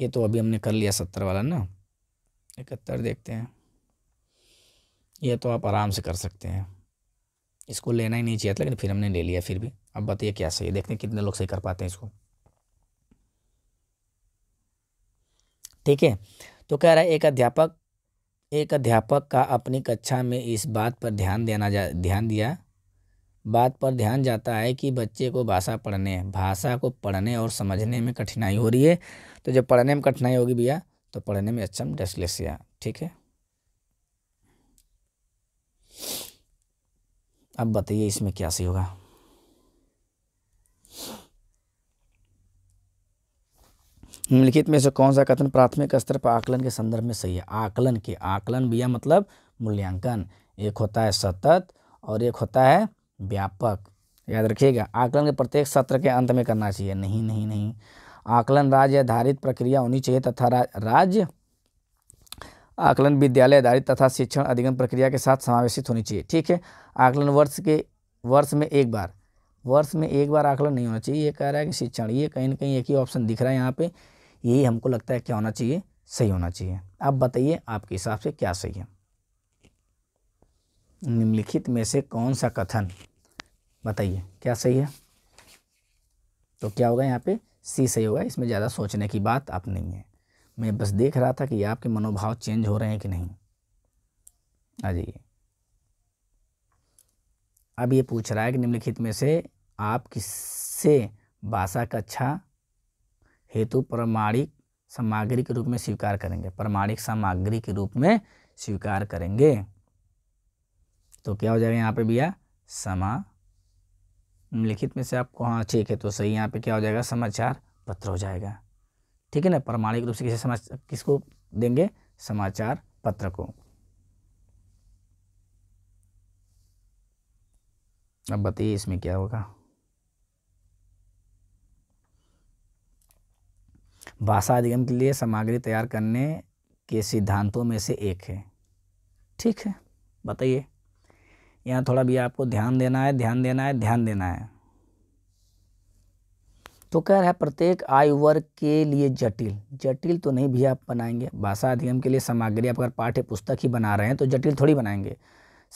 ये तो अभी हमने कर लिया सत्तर वाला ना इकहत्तर देखते हैं ये तो आप आराम से कर सकते हैं इसको लेना ही नहीं चाहिए था लेकिन फिर हमने ले लिया फिर भी अब बताइए क्या सही है देखते हैं कितने लोग सही कर पाते हैं इसको ठीक है तो कह रहा है एक अध्यापक एक अध्यापक का अपनी कक्षा में इस बात पर ध्यान देना जा ध्यान दिया बात पर ध्यान जाता है कि बच्चे को भाषा पढ़ने भाषा को पढ़ने और समझने में कठिनाई हो रही है तो जब पढ़ने में कठिनाई होगी भैया तो पढ़ने में अच्छा डेस्लेसिया ठीक है अब बताइए इसमें क्या सही होगा निम्नलिखित में से कौन सा कथन प्राथमिक स्तर पर आकलन के संदर्भ में सही है आकलन के आकलन भैया मतलब मूल्यांकन एक होता है सतत और एक होता है व्यापक याद रखिएगा आकलन के प्रत्येक सत्र के अंत में करना चाहिए नहीं नहीं नहीं आकलन राज्य आधारित प्रक्रिया होनी चाहिए तथा राज्य आकलन विद्यालय आधारित तथा शिक्षण अधिगम प्रक्रिया के साथ समावेशित होनी चाहिए ठीक है आकलन वर्ष के वर्ष में एक बार वर्ष में एक बार आकलन नहीं होना चाहिए ये कह रहा है कि शिक्षण ये कहीं ना कहीं एक ही ऑप्शन दिख रहा है यहाँ पे यही हमको लगता है क्या होना चाहिए सही होना चाहिए आप बताइए आपके हिसाब से क्या सही है निम्नलिखित में से कौन सा कथन बताइए क्या सही है तो क्या होगा यहाँ पे सी सही होगा इसमें ज़्यादा सोचने की बात आप नहीं है मैं बस देख रहा था कि आपके मनोभाव चेंज हो रहे हैं कि नहीं आ हाँ जाइए अब ये पूछ रहा है कि निम्नलिखित में से आप किससे भाषा का अच्छा हेतु प्रमाणिक सामग्री के रूप में स्वीकार करेंगे प्रमाणिक सामग्री के रूप में स्वीकार करेंगे तो क्या हो जाएगा यहाँ पे भैया समा लिखित में से आपको हाँ ठीक है तो सही यहाँ पे क्या हो जाएगा समाचार पत्र हो जाएगा ठीक है ना प्रमाणिक रूप से किसे समाच किसको देंगे समाचार पत्र को अब बताइए इसमें क्या होगा भाषा अधिगम के लिए सामग्री तैयार करने के सिद्धांतों में से एक है ठीक है बताइए यहाँ थोड़ा भी आपको ध्यान देना है ध्यान देना है ध्यान देना है तो कह रहा है प्रत्येक आयु वर्ग के लिए जटिल जटिल तो नहीं भी आप बनाएंगे भाषा अधिगम के लिए सामग्री आप अगर पाठ्य पुस्तक ही बना रहे हैं तो जटिल थोड़ी बनाएंगे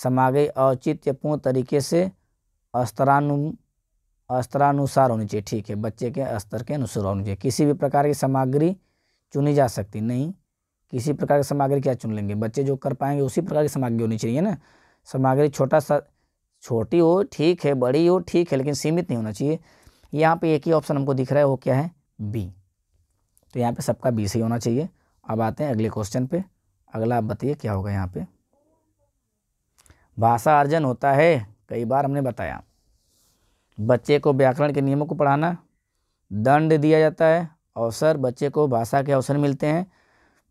सामग्री औचित्यपूर्ण तरीके से अस्तरानु स्तरानुसार होनी चाहिए ठीक है बच्चे के स्तर के अनुसार होनी चाहिए किसी भी प्रकार की सामग्री चुनी जा सकती नहीं किसी प्रकार की सामग्री क्या चुन लेंगे बच्चे जो कर पाएंगे उसी प्रकार की सामग्री होनी चाहिए ना सामग्री छोटा सा छोटी हो ठीक है बड़ी हो ठीक है लेकिन सीमित नहीं होना चाहिए यहाँ पे एक ही ऑप्शन हमको दिख रहा है वो क्या है बी तो यहाँ पे सबका बी सही होना चाहिए अब आते हैं अगले क्वेश्चन पे अगला आप बताइए क्या होगा यहाँ पे भाषा अर्जन होता है कई बार हमने बताया बच्चे को व्याकरण के नियमों को पढ़ाना दंड दिया जाता है अवसर बच्चे को भाषा के अवसर मिलते हैं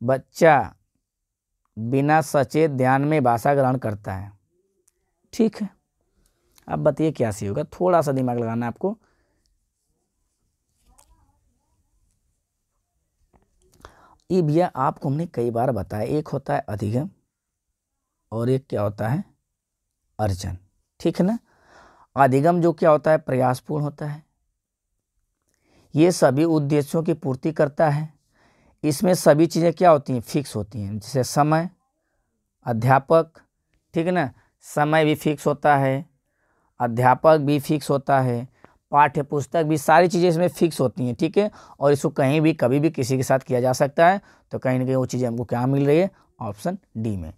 बच्चा बिना सचेत ध्यान में भाषा ग्रहण करता है ठीक है अब बताइए क्या सही होगा थोड़ा सा दिमाग लगाना आपको ये भैया आपको हमने कई बार बताया एक होता है अधिगम और एक क्या होता है अर्जन ठीक है ना अधिगम जो क्या होता है प्रयासपूर्ण होता है ये सभी उद्देश्यों की पूर्ति करता है इसमें सभी चीज़ें क्या होती हैं फिक्स होती हैं जैसे समय अध्यापक ठीक है ना समय भी फिक्स होता है अध्यापक भी फिक्स होता है पाठ्य पुस्तक भी सारी चीज़ें इसमें फिक्स होती हैं ठीक है और इसको कहीं भी कभी भी किसी के साथ किया जा सकता है तो कहीं ना कहीं वो चीज़ें हमको क्या मिल रही है ऑप्शन डी में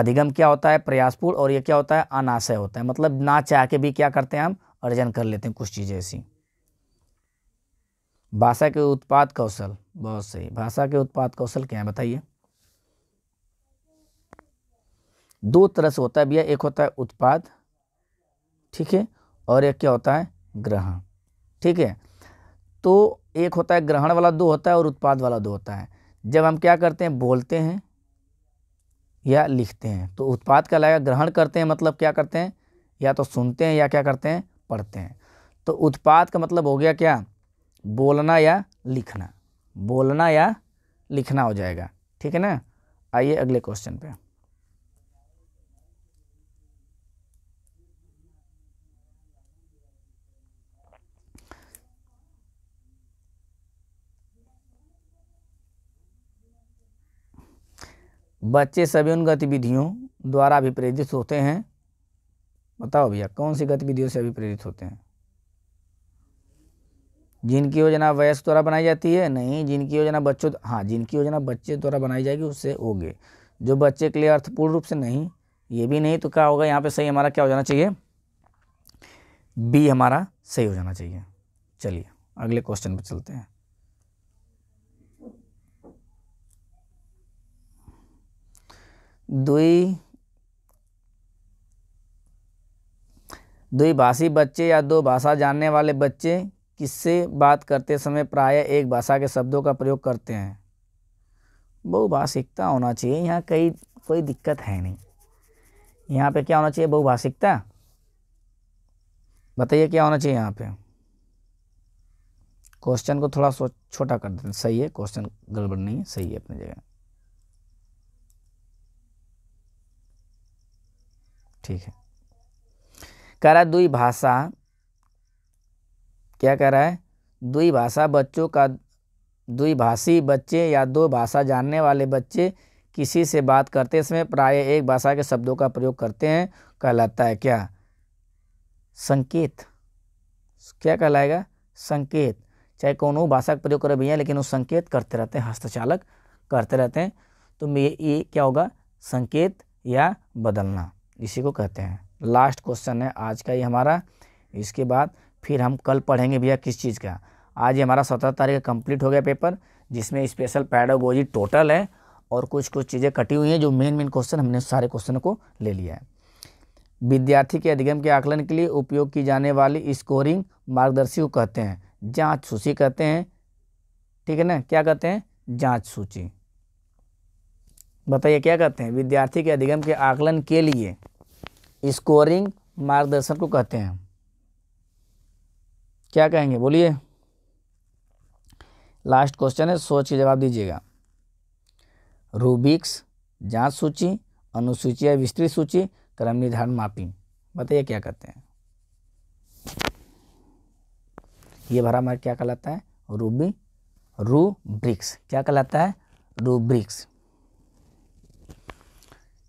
अधिगम क्या होता है प्रयासपूर्ण और ये क्या होता है अनाशय होता है मतलब ना चाह के भी क्या करते हैं हम अर्जन कर लेते हैं कुछ चीज़ें ऐसी भाषा के उत्पाद कौशल बहुत सही भाषा के उत्पाद कौशल क्या है बताइए दो तरह से होता है भैया एक होता है उत्पाद ठीक है और एक क्या होता है ग्रहण ठीक है तो एक होता है ग्रहण वाला दो होता है और उत्पाद वाला दो होता है जब हम क्या करते हैं बोलते हैं या लिखते हैं तो उत्पाद का लगा ग्रहण करते हैं मतलब क्या करते हैं या तो सुनते हैं या क्या करते हैं पढ़ते हैं तो उत्पाद का मतलब हो गया क्या बोलना या लिखना बोलना या लिखना हो जाएगा ठीक है ना आइए अगले क्वेश्चन पे बच्चे सभी उन गतिविधियों द्वारा भी प्रेरित होते हैं बताओ भैया कौन सी गतिविधियों से अभिप्रेरित होते हैं जिनकी योजना वयस्क द्वारा बनाई जाती है नहीं जिनकी योजना बच्चों हाँ जिनकी योजना बच्चे द्वारा बनाई जाएगी उससे होगे जो बच्चे के लिए अर्थपूर्ण रूप से नहीं ये भी नहीं तो क्या होगा यहाँ पे सही हमारा क्या हो जाना चाहिए बी हमारा सही हो जाना चाहिए चलिए अगले क्वेश्चन पर चलते हैं दुई दुई भाषी बच्चे या दो भाषा जानने वाले बच्चे किससे बात करते समय प्राय एक भाषा के शब्दों का प्रयोग करते हैं बहुभाषिकता होना चाहिए यहाँ कई कोई दिक्कत है नहीं यहाँ पे क्या होना चाहिए बहुभाषिकता बताइए क्या होना चाहिए यहाँ पे क्वेश्चन को थोड़ा छोटा कर देते सही है क्वेश्चन गड़बड़ नहीं है सही है अपनी जगह ठीक है कह रहा दुई भाषा क्या कह रहा है दुई भाषा बच्चों का दुई भाषी बच्चे या दो भाषा जानने वाले बच्चे किसी से बात करते समय प्राय एक भाषा के शब्दों का प्रयोग करते हैं कहलाता है क्या संकेत क्या कहलाएगा संकेत चाहे कौन भाषा का प्रयोग करे भैया लेकिन वो संकेत करते रहते हैं हस्तचालक करते रहते हैं तो ये क्या होगा संकेत या बदलना इसी को कहते हैं लास्ट क्वेश्चन है आज का ये हमारा इसके बाद फिर हम कल पढ़ेंगे भैया किस चीज़ का आज ये हमारा सत्रह तारीख का कम्प्लीट हो गया पेपर जिसमें स्पेशल पैडोगोजी टोटल है और कुछ कुछ चीज़ें कटी हुई हैं जो मेन मेन क्वेश्चन हमने सारे क्वेश्चन को ले लिया है विद्यार्थी के अधिगम के आकलन के लिए उपयोग की जाने वाली स्कोरिंग मार्गदर्शी को कहते हैं जाँच सूची कहते हैं ठीक है ना क्या कहते हैं जाँच सूची बताइए क्या कहते हैं विद्यार्थी के अधिगम के आकलन के लिए स्कोरिंग मार्गदर्शन को कहते हैं क्या कहेंगे बोलिए लास्ट क्वेश्चन है सोच के जवाब दीजिएगा रूबिक्स जांच सूची अनुसूची या विस्तृत सूची क्रम निर्धारण मापी बताइए क्या कहते हैं ये भरा मार्ग क्या कहलाता है रूबी रू ब्रिक्स क्या कहलाता है रूब्रिक्स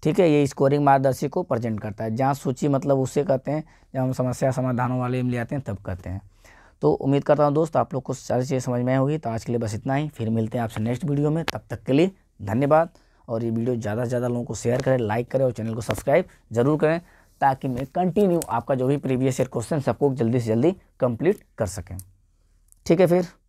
ठीक है ये स्कोरिंग मार्गदर्शी को प्रेजेंट करता है जहाँ सूची मतलब उसे कहते हैं जब हम समस्या समाधानों वाले में ले आते हैं तब कहते हैं तो उम्मीद करता हूँ दोस्त आप लोग को सारी चीज़ें समझ में होगी तो आज के लिए बस इतना ही फिर मिलते हैं आपसे नेक्स्ट वीडियो में तब तक के लिए धन्यवाद और ये वीडियो ज़्यादा से ज़्यादा लोगों को शेयर करें लाइक करें और चैनल को सब्सक्राइब जरूर करें ताकि मैं कंटिन्यू आपका जो भी प्रीवियस ईयर क्वेश्चन सबको जल्दी से जल्दी कंप्लीट कर सकें ठीक है फिर